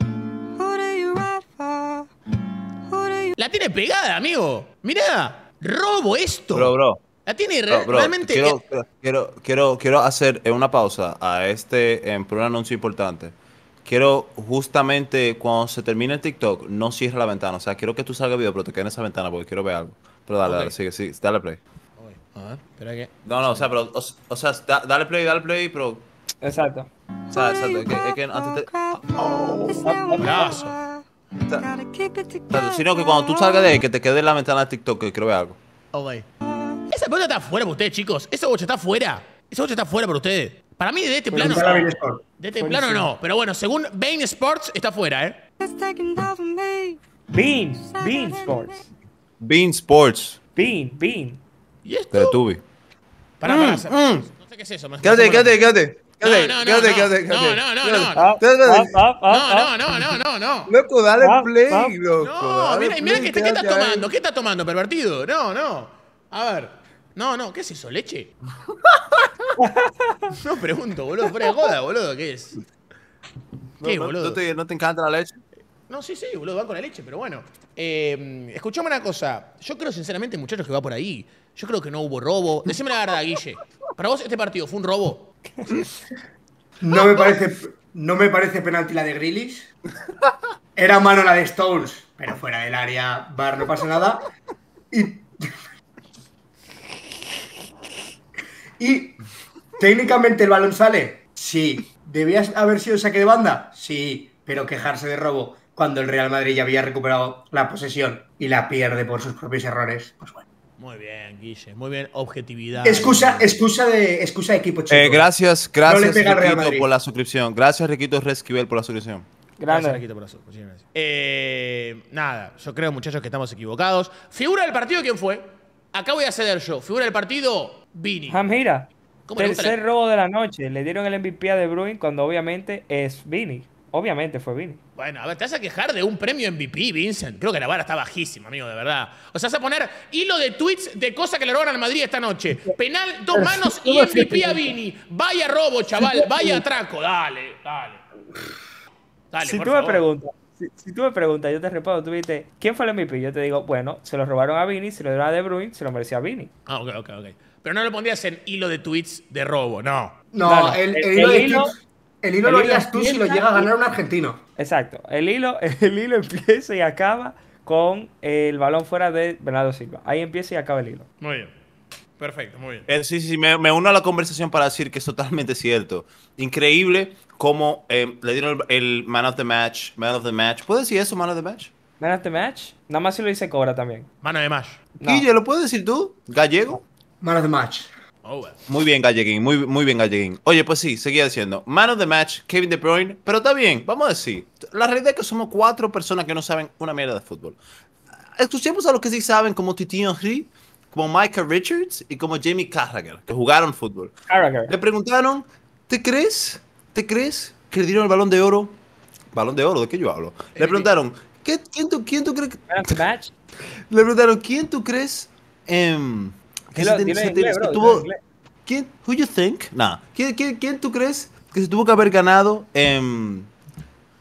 La tiene pegada, amigo. Mirá. Robo esto. Bro, bro. La tiene realmente. Quiero, quiero, quiero, hacer eh, una pausa a este em, por un anuncio importante. Quiero justamente cuando se termine el TikTok, no cierre la ventana. O sea, quiero que tú salgas video, pero te quede en esa ventana porque quiero ver algo. Pero dale, dale, sigue, sí, dale play. A ver, espera que. No, no, o sea, pero. O, sea, dale play, dale play, pero. Exacto. O sea, exacto. Es que, antes te. ¡Oh! sino que cuando tú salgas de ahí, que te quedes en la ventana de TikTok, que quiero ver algo. Esa bocha está fuera para ustedes, chicos. Esa bocha está fuera. Esa bocha está fuera para ustedes. Para mí, de este plano. De este plano no. Pero bueno, según Bean Sports, está fuera, ¿eh? Bean, Bean Sports. Bean Sports. Bean, Bean. ¿Y esto? Pará, pará. Mm, mm. No sé qué es eso. Quédate, quédate, quédate. Quédate, no, no, No, no, no, ah, ah, ah, no. No, no, no, no, no. Loco, dale play, loco. No, mira, mira, ¿qué estás tomando? ¿Qué estás tomando, pervertido? No, no. A ver. No, no, ¿qué es eso? ¿Leche? no pregunto, boludo. Fuera de joda, boludo, ¿qué es? ¿Qué, boludo? ¿No te, encanta la leche? No, sí, sí, boludo, van con la leche, pero bueno. Eh, escuchame una cosa. Yo creo, sinceramente, muchachos, que va por ahí. Yo creo que no hubo robo. Decime la verdad, Guille. ¿Para vos este partido fue un robo? No me parece, no me parece penalti la de Grillis. Era mano la de Stones, pero fuera del área, Bar, no pasa nada. Y Y técnicamente el balón sale. Sí. ¿Debía haber sido saque de banda? Sí. Pero quejarse de robo cuando el Real Madrid ya había recuperado la posesión y la pierde por sus propios errores. Pues bueno. Muy bien, Guille. Muy bien, objetividad. Excusa, excusa de, excusa equipo eh, chico. gracias, gracias, no Riquito, por la suscripción. Gracias, Riquito Resquivel, por la suscripción. Gracias, Riquito, por la suscripción. Eh, nada, yo creo, muchachos, que estamos equivocados. Figura del partido, ¿quién fue? Acá voy a ceder yo. Figura del partido, Vini. Ah, mira. Tercer robo de la noche. Le dieron el MVP a De Bruyne cuando obviamente es Vini. Obviamente fue Vini. Bueno, a ver, te vas a quejar de un premio MVP, Vincent. Creo que la vara está bajísima, amigo, de verdad. O sea, vas a poner hilo de tweets de cosas que le robaron al Madrid esta noche. Penal, dos manos y MVP a Vini. Vaya robo, chaval. Vaya atraco. Dale, dale. Dale, si tú me preguntas, si, tú me preguntas, yo te respondo, tú viste, ¿quién fue el MVP? Yo te digo, bueno, se lo robaron a Vini, se lo dieron a De Bruyne, se lo merecía a Vini. Ah, ok, ok, ok. Pero no lo pondrías en hilo de tweets de robo, no. No, El, hilo el hilo lo harías tú si lo llega a ganar un argentino. Exacto. El hilo, el hilo empieza y acaba con el balón fuera de Bernardo Silva. Ahí empieza y acaba el hilo. Muy bien. Perfecto, muy bien. Eh, sí, sí, me, uno a la conversación para decir que es totalmente cierto. Increíble como eh, le dieron el, man of the match, man of the match. ¿Puedes decir eso, man of the match? Man of the match. Nada más si lo dice Cobra también. Man of the match. Guille, ¿lo puedes decir tú? Gallego. Man of the match. Oh, muy bien, Galleguín, muy, muy bien, Galleguín. Oye, pues sí, seguía diciendo, man of the match, Kevin De Bruyne, pero está bien, vamos a decir, la realidad es que somos cuatro personas que no saben una mierda de fútbol. Escuchemos a los que sí saben, como Titinho Henry, como Michael Richards y como Jamie Carragher, que jugaron fútbol. Carragher. Le preguntaron, ¿te crees ¿te crees que le dieron el balón de oro? ¿Balón de oro? ¿De qué yo hablo? Le eh, preguntaron, quién, tú, quién, tú, crees que... Le preguntaron, ¿quién tú crees ¿Quién, who you ¿Quién, tú crees que se tuvo que haber ganado em,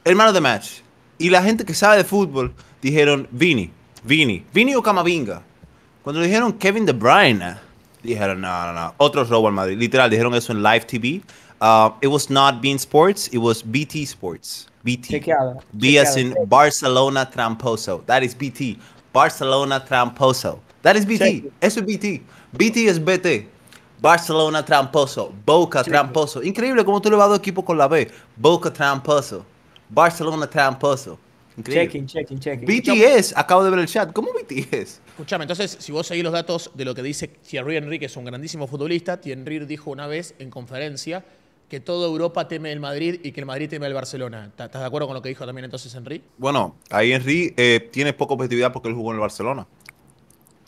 el hermano de match? Y la gente que sabe de fútbol dijeron Vini, Vini, Vini o Camavinga. Cuando le dijeron Kevin De Bruyne, dijeron, no, no, no, otro robo al Madrid. Literal, dijeron eso en live TV Uh, it was not Bean Sports. It was BT Sports. BT. Chequeado. B Barcelona Tramposo. That is BT. Barcelona Tramposo. That is BT. Eso es BT. BT es BT. Barcelona Tramposo. Boca Tramposo. Increíble cómo tú le vas a dos con la B. Boca Tramposo. Barcelona Tramposo. Checking, Checking, checking, BT BTS, acabo de ver el chat. ¿Cómo BTS? Escúchame, entonces, si vos seguís los datos de lo que dice Thierry Henry, que es un grandísimo futbolista, Thierry dijo una vez en conferencia que toda Europa teme el Madrid y que el Madrid teme el Barcelona. ¿Estás de acuerdo con lo que dijo también entonces Henry? Bueno, ahí Henry eh, tiene poca objetividad porque él jugó en el Barcelona.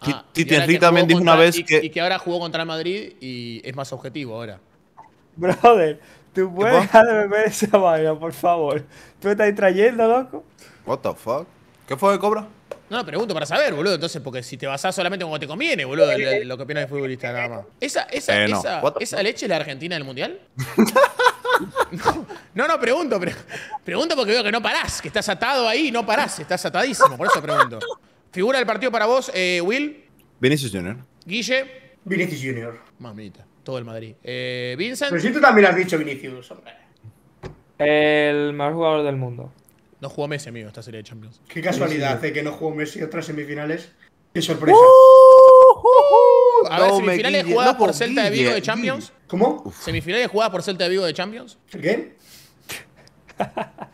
Ah, Henry también dijo una vez y, que... Y que ahora jugó contra el Madrid y es más objetivo ahora. Brother, tú puedes dejar de beber esa vaina, por favor. ¿Tú estás trayendo, loco? What the fuck? ¿Qué fue de cobra? No, no, pregunto para saber, boludo. Entonces, porque si te basás solamente como te conviene, boludo, lo que opinas de futbolista, nada más. ¿Esa, esa, eh, esa, leche es la Argentina del Mundial? no, no, pregunto. pregunto porque veo que no parás, que estás atado ahí, no parás, estás atadísimo, por eso pregunto. ¿Figura del partido para vos, eh, Will? Vinicius Junior. Guille. Vinicius Junior. Mamita, todo el Madrid. Eh, Vincent. Pero si tú también has dicho Vinicius, hombre. El mejor jugador del mundo. No jugó Messi, amigo, esta serie de Champions. Qué casualidad, de ¿eh? que no jugó Messi otras semifinales. Qué ¡Uh! sorpresa. ¡Uh! A ver, semifinales jugadas por Celta de Vigo de Champions. ¿Cómo? Semifinales jugadas por Celta de Vigo de Champions. ¿Qué?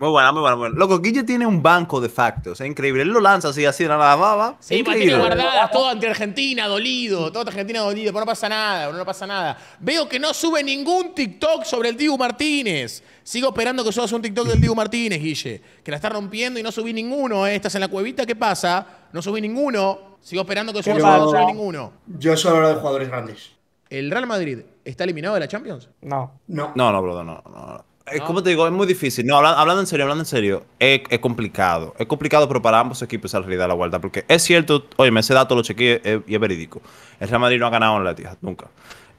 Muy buena, muy buena, Loco, Guille tiene un banco de factos, es increíble. Él lo lanza así, así, nada, nada, va. Sí, que guardadas, todo ante Argentina, dolido, todo ante Argentina dolido, pero no pasa nada, no pasa nada. Veo que no sube ningún TikTok sobre el Dibu Martínez. Sigo esperando que subas un TikTok del Dibu Martínez, Guille, que la está rompiendo y no subí ninguno. Eh. Estás en la cuevita, ¿qué pasa? No subí ninguno. Sigo esperando que subas, no subí ninguno. Yo solo hablo de jugadores grandes. ¿El Real Madrid está eliminado de la Champions? No. No, no, no, bro, no, no. no. Es eh, como te digo, es muy difícil. No, hablando, en serio, hablando en serio, es, complicado. Es complicado, preparar ambos equipos realidad de la vuelta. Porque es cierto, oye, ese dato lo chequeé eh, y es, verídico. El Real Madrid no ha ganado en la tía nunca.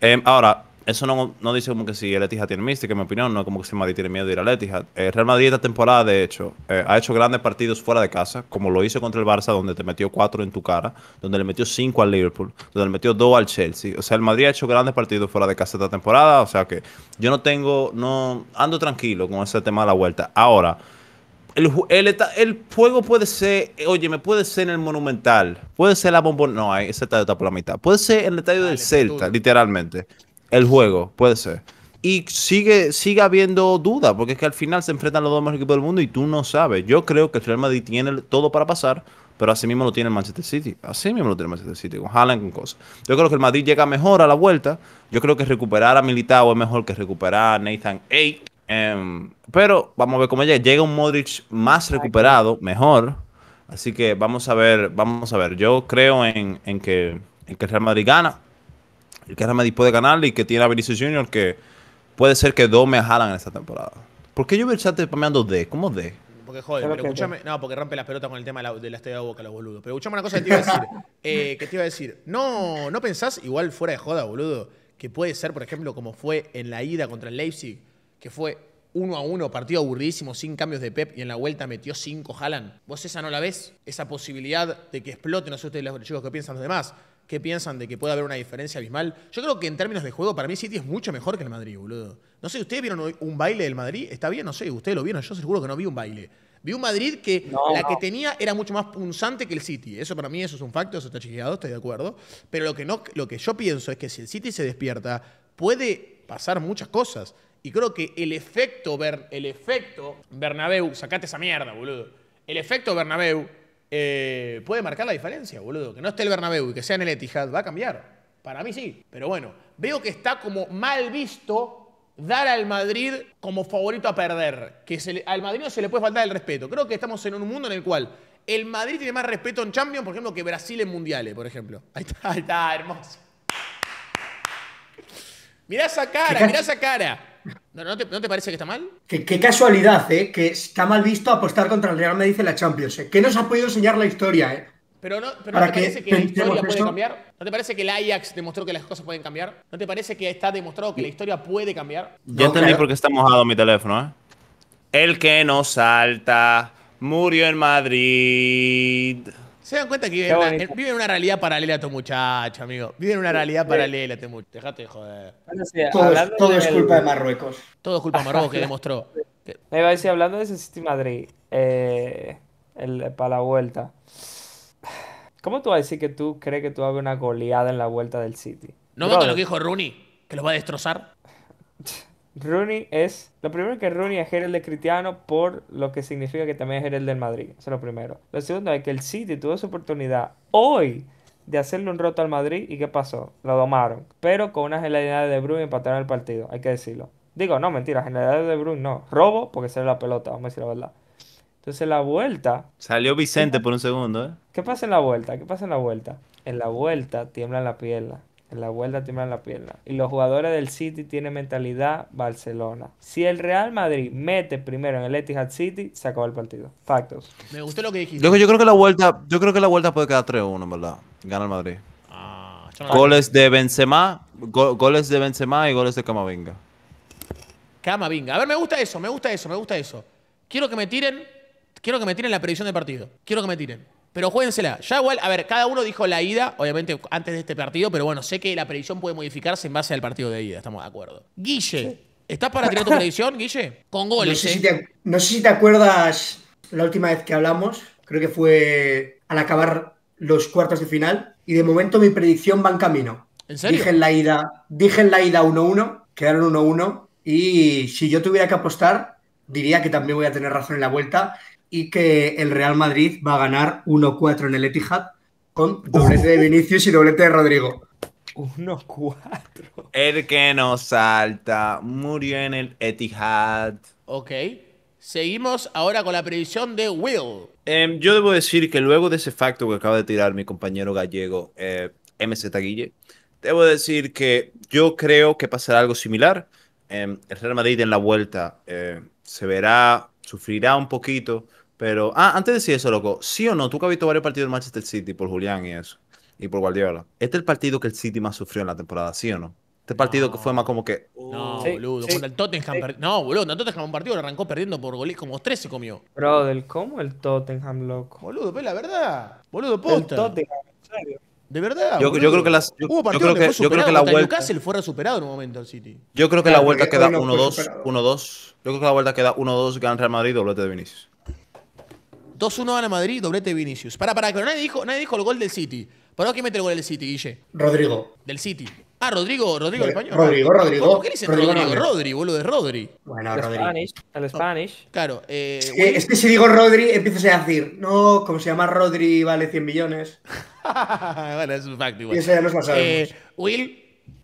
Em, ahora, eso no, dice como que si el Etihad tiene mística, en mi opinión, no es como que si el Madrid tiene miedo de ir al Etihad. El eh, Real Madrid esta temporada, de hecho, eh, ha hecho grandes partidos fuera de casa, como lo hizo contra el Barça, donde te metió cuatro en tu cara, donde le metió cinco al Liverpool, donde le metió dos al Chelsea. O sea, el Madrid ha hecho grandes partidos fuera de casa esta temporada, o sea que yo no tengo, no, ando tranquilo con ese tema de la vuelta. Ahora, el, el, el, juego puede ser, eh, oye, me puede ser en el Monumental, puede ser la Bombón, no, ese estadio está por la mitad, puede ser en el estadio ah, del Celta, literalmente el juego, puede ser. Y sigue, habiendo duda, porque es que al final se enfrentan los dos mejores equipos del mundo y tú no sabes. Yo creo que el Real Madrid tiene todo para pasar, pero así mismo lo tiene el Manchester City. Así mismo lo tiene el Manchester City, con Haaland, con cosas. Yo creo que el Madrid llega mejor a la vuelta. Yo creo que recuperar a Militao es mejor que recuperar a Nathan Ake em, pero vamos a ver cómo llega. Llega un Modric más recuperado, mejor. Así que vamos a ver, vamos a ver. Yo creo en, que, en que el Real Madrid gana el que Real puede ganar y que tiene a Vinicius Junior que puede ser que dos me jalan en esta temporada. ¿Por qué yo Versace pameando D? ¿Cómo D? Porque joder, pero No, porque rompe las pelotas con el tema de la, de de boca, los boludos. Pero escuchame una cosa que te iba a decir. Eh, que te iba a decir. No, no pensás, igual fuera de joda, boludo, que puede ser, por ejemplo, como fue en la ida contra el Leipzig, que fue uno a uno, partido aburridísimo, sin cambios de Pep, y en la vuelta metió cinco Jalan. ¿Vos esa no la ves? Esa posibilidad de que explote, no sé ustedes los chicos que piensan los demás, ¿Qué piensan de que puede haber una diferencia abismal? Yo creo que en términos de juego, para mí City es mucho mejor que el Madrid, boludo. No sé, ¿ustedes vieron un baile del Madrid? Está bien, no sé, ustedes lo vieron, yo seguro que no vi un baile. Vi un Madrid que la que tenía era mucho más punzante que el City. Eso para mí eso es un facto, eso está chequeado, estoy de acuerdo. Pero lo que, no, lo que yo pienso es que si el City se despierta, puede pasar muchas cosas. Y creo que el efecto, el efecto Bernabéu, sacate esa mierda, boludo. El efecto Bernabéu eh, puede marcar la diferencia, boludo. Que no esté el Bernabéu y que sea en el Etihad, va a cambiar. Para mí sí. Pero bueno, veo que está como mal visto dar al Madrid como favorito a perder. Que al Madrid no se le puede faltar el respeto. Creo que estamos en un mundo en el cual el Madrid tiene más respeto en Champions, por ejemplo, que Brasil en Mundiales, por ejemplo. Ahí está, ahí está, hermoso. Mirá esa cara, mirá esa cara. ¿No, te, parece que está mal? Qué, casualidad, ¿eh? Que está mal visto apostar contra el Real Madrid en la Champions. Eh. ¿Qué nos ha podido enseñar la historia, ¿eh? Pero no, te parece que la historia puede cambiar? ¿No te parece que el Ajax demostró que las cosas pueden cambiar? ¿No te parece que está demostrado que la historia puede cambiar? yo entendí por qué está mojado mi teléfono, ¿eh? El que no salta murió en Madrid. Se dan cuenta que vive en una realidad paralela a tu muchacho, amigo. Vive en una realidad paralela a tu muchacho. joder. todo, es, culpa de Marruecos. Todo es culpa de Marruecos que demostró. Me iba a decir, hablando de ese city Madrid, eh, el, para la vuelta. ¿Cómo tú vas a decir que tú crees que tú hagas una goleada en la vuelta del City? ¿No con lo que dijo Rooney? ¿Que los va a destrozar? Rooney es. Lo primero que Rooney es Herald de Cristiano, por lo que significa que también es Herald del Madrid. Eso es lo primero. Lo segundo es que el City tuvo su oportunidad hoy de hacerle un roto al Madrid. ¿Y qué pasó? Lo domaron. Pero con una generalidad de Bruyne empataron el partido, hay que decirlo. Digo, no, mentira, genialidad de Bruyne no. Robo porque sale la pelota, vamos a decir la verdad. Entonces la vuelta. Salió Vicente por un segundo, ¿eh? ¿Qué pasa en la vuelta? ¿Qué pasa en la vuelta? En la vuelta tiembla la pierna. En la vuelta en la pierna. Y los jugadores del City tienen mentalidad Barcelona. Si el Real Madrid mete primero en el Etihad City, se acaba el partido. Factos. Me gustó lo que dijiste. Yo, creo que la vuelta, yo creo que la vuelta puede quedar 3-1, ¿verdad? Gana el Madrid. Ah, goles de Benzema, goles de Benzema y goles de Camavinga. Camavinga. A ver, me gusta eso, me gusta eso, me gusta eso. Quiero que me tiren, quiero que me tiren la predicción del partido. Quiero que me tiren. Pero juéguensela. Ya igual, a ver, cada uno dijo la ida, obviamente antes de este partido, pero bueno, sé que la predicción puede modificarse en base al partido de ida, estamos de acuerdo. Guille, ¿estás para tirar tu predicción, Guille? Con goles. No sé, ¿eh? si te, no sé si te acuerdas la última vez que hablamos, creo que fue al acabar los cuartos de final, y de momento mi predicción va en camino. ¿En serio? Dije en la ida, dije en la ida 1-1, quedaron 1-1, y si yo tuviera que apostar, diría que también voy a tener razón en la vuelta y que el Real Madrid va a ganar 1-4 en el Etihad con doblete de Vinicius y doblete de Rodrigo. 1-4. El que nos salta murió en el Etihad. Ok. Seguimos ahora con la previsión de Will. Em, yo debo decir que luego de ese facto que acaba de tirar mi compañero gallego eh, MZ debo decir que yo creo que pasará algo similar. Em, el Real Madrid en la vuelta eh, se verá, sufrirá un poquito, pero, ah, antes de decir eso, loco, sí o no, tú que has visto varios partidos del Manchester City por Julián y eso, y por Guardiola. Este es el partido que el City más sufrió en la temporada, ¿sí o no? Este partido que fue más como que. No, oh, boludo. Con el Tottenham. No, boludo. El Tottenham un partido lo arrancó perdiendo por goles como 3 se comió. Bro, cómo el Tottenham, loco. Boludo, pues la verdad. Boludo, posta. El Tottenham, serio. De verdad. Yo, yo creo que la... Yo, Hubo partidos yo creo que, yo creo que la vuelta. fue resuperado en un momento el City. Yo creo que la vuelta queda 1-2. 1-2. Yo creo que la vuelta queda 1-2. Gana Real Madrid, doblete de Vinicius. 2-1 a Madrid, doblete Vinicius. Para, para, pero nadie dijo, nadie dijo el gol del City. ¿Para quién mete el gol del City, Guille? Rodrigo. Del City. Ah, Rodrigo, Rodrigo el español. Rodrigo, Rodrigo. ¿Por qué dicen Rodrigo? Rodrigo, Rodri, boludo, de Rodri. Bueno, el Rodri. Spanish, el Spanish. claro. Eh, es, que, si digo Rodri, empiezas a decir, no, como se llama Rodri, vale 100 millones. bueno, es un fact igual. Y eso ya nos lo eh, sabemos. Eh, Will,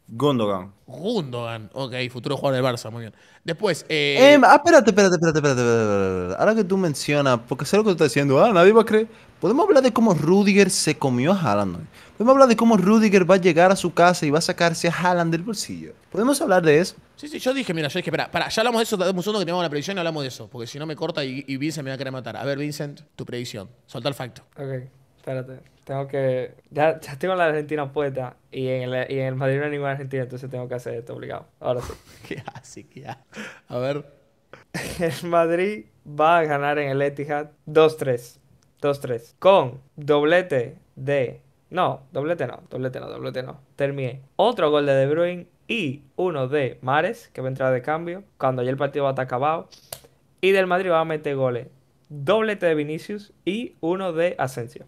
Gundogan. Gundogan, ok, futuro jugador del Barça, muy bien. Después. Eh... Em, ah, espérate, espérate, espérate, espérate, Ahora que tú mencionas, porque sé lo que tú estás diciendo, ah, nadie va a creer. Podemos hablar de cómo Rudiger se comió a Haaland. Podemos hablar de cómo Rudiger va a llegar a su casa y va a sacarse a Haaland del bolsillo. Podemos hablar de eso. Sí, sí, yo dije, mira, yo dije, espera, para, ya hablamos de eso, damos un segundo que tenemos una predicción y hablamos de eso, porque si no me corta y, Vincent me va a querer matar. A ver, Vincent, tu predicción. Solta el facto. Ok, espérate tengo que. Ya, ya tengo la Argentina puesta y en, el, Madrid no hay ninguna Argentina, entonces tengo que hacer esto obligado. Ahora sí. así, que ya. A ver. El Madrid va a ganar en el Etihad 2-3. 2-3. Con doblete de. No, doblete no, doblete no, doblete no. Terminé. Otro gol de De Bruyne y uno de Mares, que va a entrar de cambio, cuando ya el partido va a estar acabado. Y del Madrid va a meter goles. Doblete de Vinicius y uno de Asensio.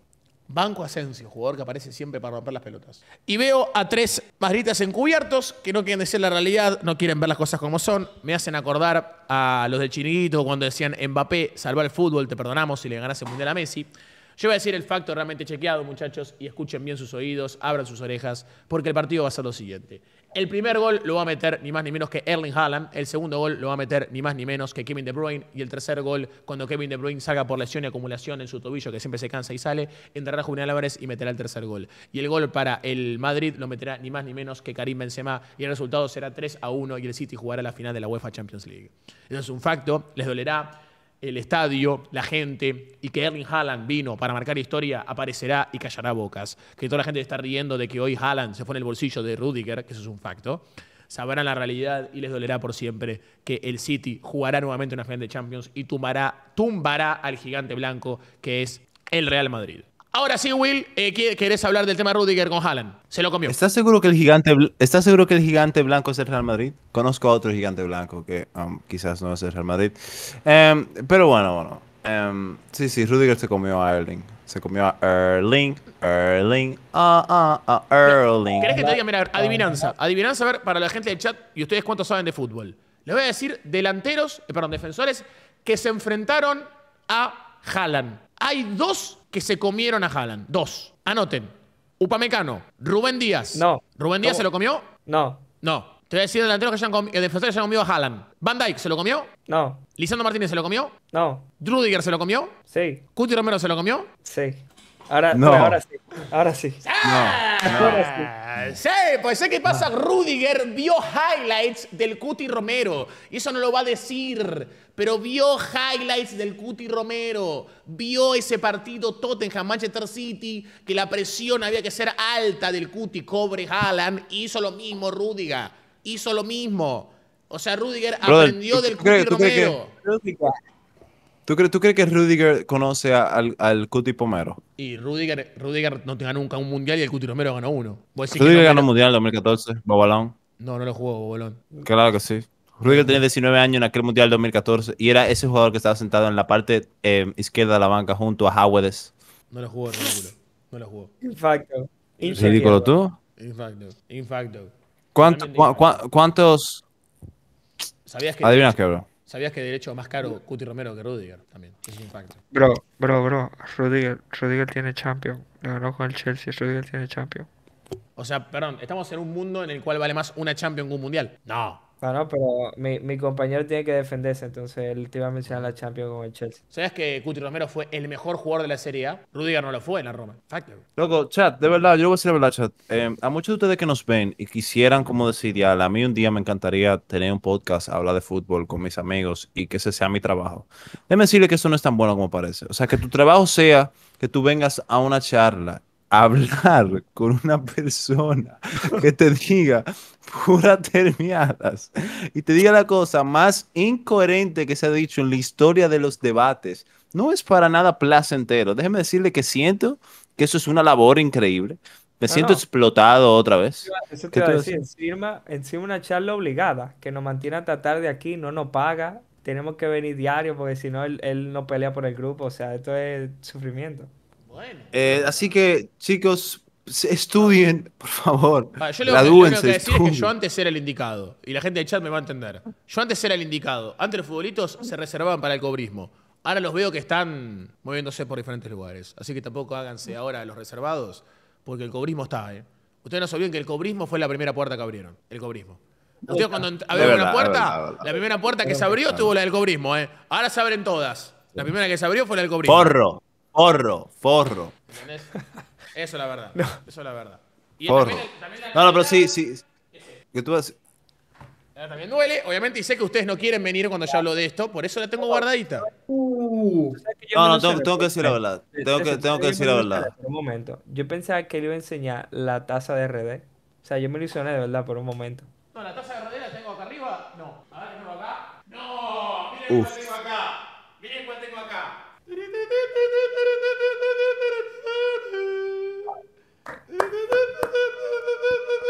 Banco Asensio, jugador que aparece siempre para romper las pelotas. Y veo a tres barritas encubiertos que no quieren decir la realidad, no quieren ver las cosas como son. Me hacen acordar a los del Chiniguito cuando decían Mbappé, salva el fútbol, te perdonamos si le ganas el Mundial a Messi. Yo voy a decir el facto realmente chequeado, muchachos, y escuchen bien sus oídos, abran sus orejas, porque el partido va a ser lo siguiente. El primer gol lo va a meter ni más ni menos que Erling Haaland, el segundo gol lo va a meter ni más ni menos que Kevin De Bruyne y el tercer gol cuando Kevin De Bruyne salga por lesión y acumulación en su tobillo que siempre se cansa y sale, entrará Julián Álvarez y meterá el tercer gol. Y el gol para el Madrid lo meterá ni más ni menos que Karim Benzema y el resultado será 3 a 1 y el City jugará la final de la UEFA Champions League. Eso es un facto, les dolerá, el estadio, la gente, y que Erling Haaland vino para marcar historia, aparecerá y callará bocas. Que toda la gente está riendo de que hoy Haaland se fue en el bolsillo de Rudiger, que eso es un facto. Sabrán la realidad y les dolerá por siempre que el City jugará nuevamente una final de Champions y tumbará, tumbará al gigante blanco que es el Real Madrid. Ahora sí, Will, eh, ¿querés hablar del tema Rudiger con Haaland? Se lo comió. ¿Estás seguro, que el gigante, seguro que el gigante blanco es el Real Madrid? Conozco a otro gigante blanco que um, quizás no es el Real Madrid. Em, pero bueno, bueno. Em, sí, sí, Rudiger se comió a Erling. Se comió a Erling, Erling, ah, ah, ah, Erling. ¿Querés que te diga, mira, adivinanza? Adivinanza, a ver, para la gente del chat y ustedes cuántos saben de fútbol. Les voy a decir delanteros, eh, perdón, defensores que se enfrentaron a Haaland. Hay dos que se comieron a Haaland. Dos. Anoten. Upamecano, Rubén Díaz. No. ¿Rubén Díaz se lo comió? No. No. Te voy a decir delanteros que han comido, eh, defensor que han comido a Haaland. Van Dijk se lo comió? No. Lisandro Martínez se lo comió? No. Drudiger se lo comió? Sí. Cuti Romero se lo comió? Sí. Ahora, no. ahora sí. ¡Ah! Ahora sí. sí. pues sé que pasa. Rudiger vio highlights del Cuti Romero. Y eso no lo va a decir. Pero vio highlights del Cuti Romero. Vio ese partido Tottenham, Manchester City, que la presión había que ser alta del Cuti, cobre Haaland. Hizo lo mismo Rudiger. Hizo lo mismo. O sea, Rudiger aprendió del Cuti Romero. ¿Tú crees, ¿Tú crees que Rudiger conoce al, al, Cuti Pomero? Y Rudiger, no te nunca un mundial y el Cuti Romero ganó uno. Rudiger ganó un mundial en 2014, Bobalón. No, no lo jugó Bobalón. Claro que sí. Rudiger tenía 19 años en aquel mundial 2014 y era ese jugador que estaba sentado en la parte eh, izquierda de la banca junto a Howedes. No lo jugó, ridículo. No lo jugó. Infacto. ¿Ridículo tú? Infacto. Infacto. ¿Cuántos? ¿Sabías que qué, bro? ¿Sabías que derecho más caro Cuti Romero que Rudiger también? Bro, bro, bro. Rudiger, Rudiger tiene champion. Le ganó con el Chelsea. Rudiger tiene champion. O sea, perdón, estamos en un mundo en el cual vale más una champion que un mundial. No. Bueno, ah, pero mi, compañero tiene que defenderse, entonces él te iba a mencionar la Champions con el Chelsea. ¿Sabes que Cuti Romero fue el mejor jugador de la Serie A? Rudiger no lo fue en la Roma. Factor. Loco, chat, de verdad, yo voy a decir la verdad, chat. Em, a muchos de ustedes que nos ven y quisieran, como decir, a mí un día me encantaría tener un podcast, hablar de fútbol con mis amigos y que ese sea mi trabajo. Déjeme decirle que eso no es tan bueno como parece. O sea, que tu trabajo sea que tú vengas a una charla hablar con una persona que te diga pura termiadas y te diga la cosa más incoherente que se ha dicho en la historia de los debates, no es para nada placentero. Déjeme decirle que siento que eso es una labor increíble. Me siento explotado otra vez. Eso te encima, una charla obligada que nos mantiene hasta tarde aquí, no nos paga, tenemos que venir diario porque si no él no pelea por el grupo, o sea, esto es sufrimiento. Eh, así que, chicos, estudien, por favor. yo, lo decir que yo antes era el indicado. Y la gente del chat me va a entender. Yo antes era el indicado. Antes los futbolitos se reservaban para el cobrismo. Ahora los veo que están moviéndose por diferentes lugares. Así que tampoco háganse ahora los reservados, porque el cobrismo está, ¿eh? Ustedes no sabían que el cobrismo fue la primera puerta que abrieron. El cobrismo. Ustedes cuando abrieron una puerta, la primera puerta que se abrió tuvo la del cobrismo, ¿eh? Ahora se abren todas. La primera que se abrió fue la del cobrismo. Porro. Forro, forro. Eso es la verdad. No. Eso la verdad. no, pero sí, sí. Que tú También duele, obviamente, y sé que ustedes no quieren venir cuando yo hablo de esto, por eso la tengo guardadita. no, no, tengo, que decir la verdad. Tengo que, tengo que decir la verdad. Un momento, yo pensaba que le iba a enseñar la taza de RD. O sea, yo me ilusioné de verdad por un momento. No, la taza de RD la tengo acá arriba. No, a ver, tengo acá. No,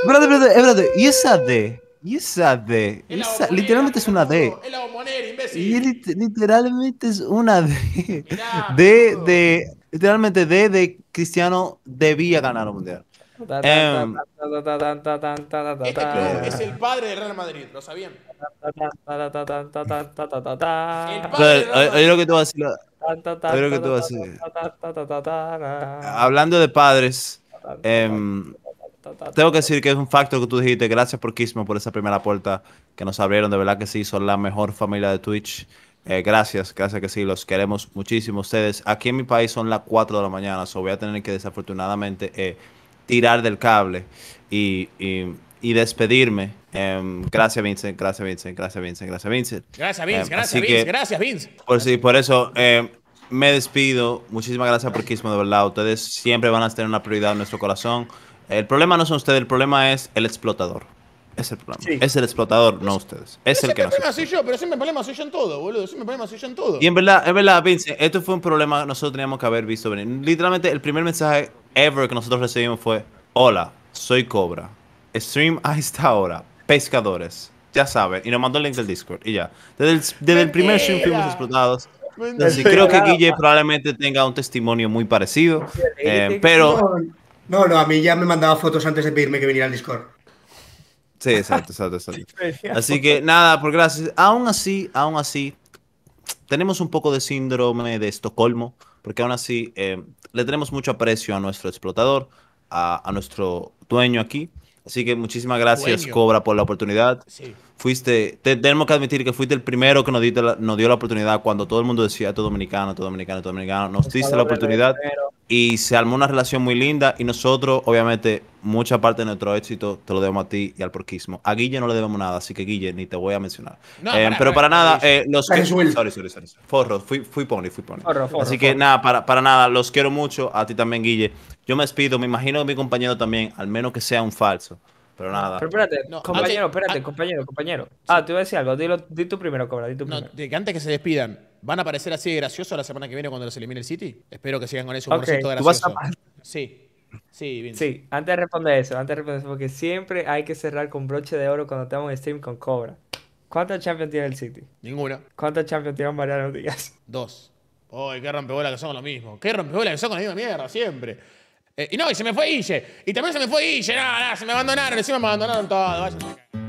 Espérate, espérate, espérate. ¿Y esa D? ¿Y esa D? literalmente es una D. Y literalmente es una D. D de. Literalmente D de Cristiano debía ganar el mundial. Em. Este es el padre de Real Madrid, lo sabían. que Hablando de padres, em, tengo que decir que es un factor que tú dijiste. Gracias por Kismo, por esa primera puerta que nos abrieron. De verdad que sí, son la mejor familia de Twitch. Eh, gracias, gracias que sí, los queremos muchísimo ustedes. Aquí en mi país son las 4 de la mañana, so voy a tener que desafortunadamente eh, tirar del cable y, y, despedirme. Em, gracias, Vincent, gracias, Vincent, gracias, Vincent, gracias, Vincent. gracias Vince, em, gracias, Vince, gracias, Vince. Por, sí, por eso em, me despido. Muchísimas gracias por Kismo, de verdad. Ustedes siempre van a tener una prioridad en nuestro corazón. El problema no son ustedes, el problema es el explotador. Es el problema. Es el explotador, no ustedes. Es el que no. soy yo, pero siempre me problema soy yo en todo, boludo. Siempre problema yo en todo. Y en verdad, en verdad, Vince, esto fue un problema que nosotros teníamos que haber visto venir. Literalmente, el primer mensaje ever que nosotros recibimos fue: Hola, soy Cobra. Stream a ahora, Pescadores. Ya saben. Y nos mandó el link del Discord. Y ya. Desde el, desde primer stream fuimos explotados. creo que Guille probablemente tenga un testimonio muy parecido. Eh, pero no, no, a mí ya me mandaba fotos antes de pedirme que viniera al Discord. Sí, exacto, exacto, exacto. Así que nada, por gracias. Aún así, aún así, tenemos un poco de síndrome de Estocolmo, porque aún así eh, le tenemos mucho aprecio a nuestro explotador, a, nuestro dueño aquí. Así que muchísimas gracias, Cobra, por la oportunidad. Sí fuiste, te, tenemos que admitir que fuiste el primero que nos, nos dio la oportunidad cuando todo el mundo decía, todo dominicano, todo dominicano, todo dominicano, nos diste la oportunidad y se armó una relación muy linda y nosotros, obviamente, mucha parte de nuestro éxito te lo debemos a ti y al porquismo. A Guille no le debemos nada, así que Guille ni te voy a mencionar. Eh, pero para, nada, eh, los... sorry, fui, fui pony, fui pony. así que nada, para, para nada, los quiero mucho, a ti también, Guille. Yo me despido, me imagino que mi compañero también, al menos que sea un falso. Pero nada. Pero espérate, compañero, espérate, compañero, compañero. Ah, te iba a decir algo. Dilo, di tu primero, Cobra, di tu primero. que antes que se despidan, ¿van a parecer así de graciosos la semana que viene cuando los elimine el City? Espero que sigan con eso, un ¿tú gracioso. A... Sí. Sí, Sí, antes de responder eso, antes de responder eso, porque siempre hay que cerrar con broche de oro cuando tenemos un stream con Cobra. ¿Cuántos Champions tiene el City? Ninguna. ¿Cuántos Champions tiene Mariano Díaz? Dos. Uy, qué rompebola que son lo mismo. Qué rompebola que son con la misma mierda, siempre. Eh, y no, y se me fue Guille. Y también se me fue Guille. No, no, se me abandonaron. Encima me abandonaron todo.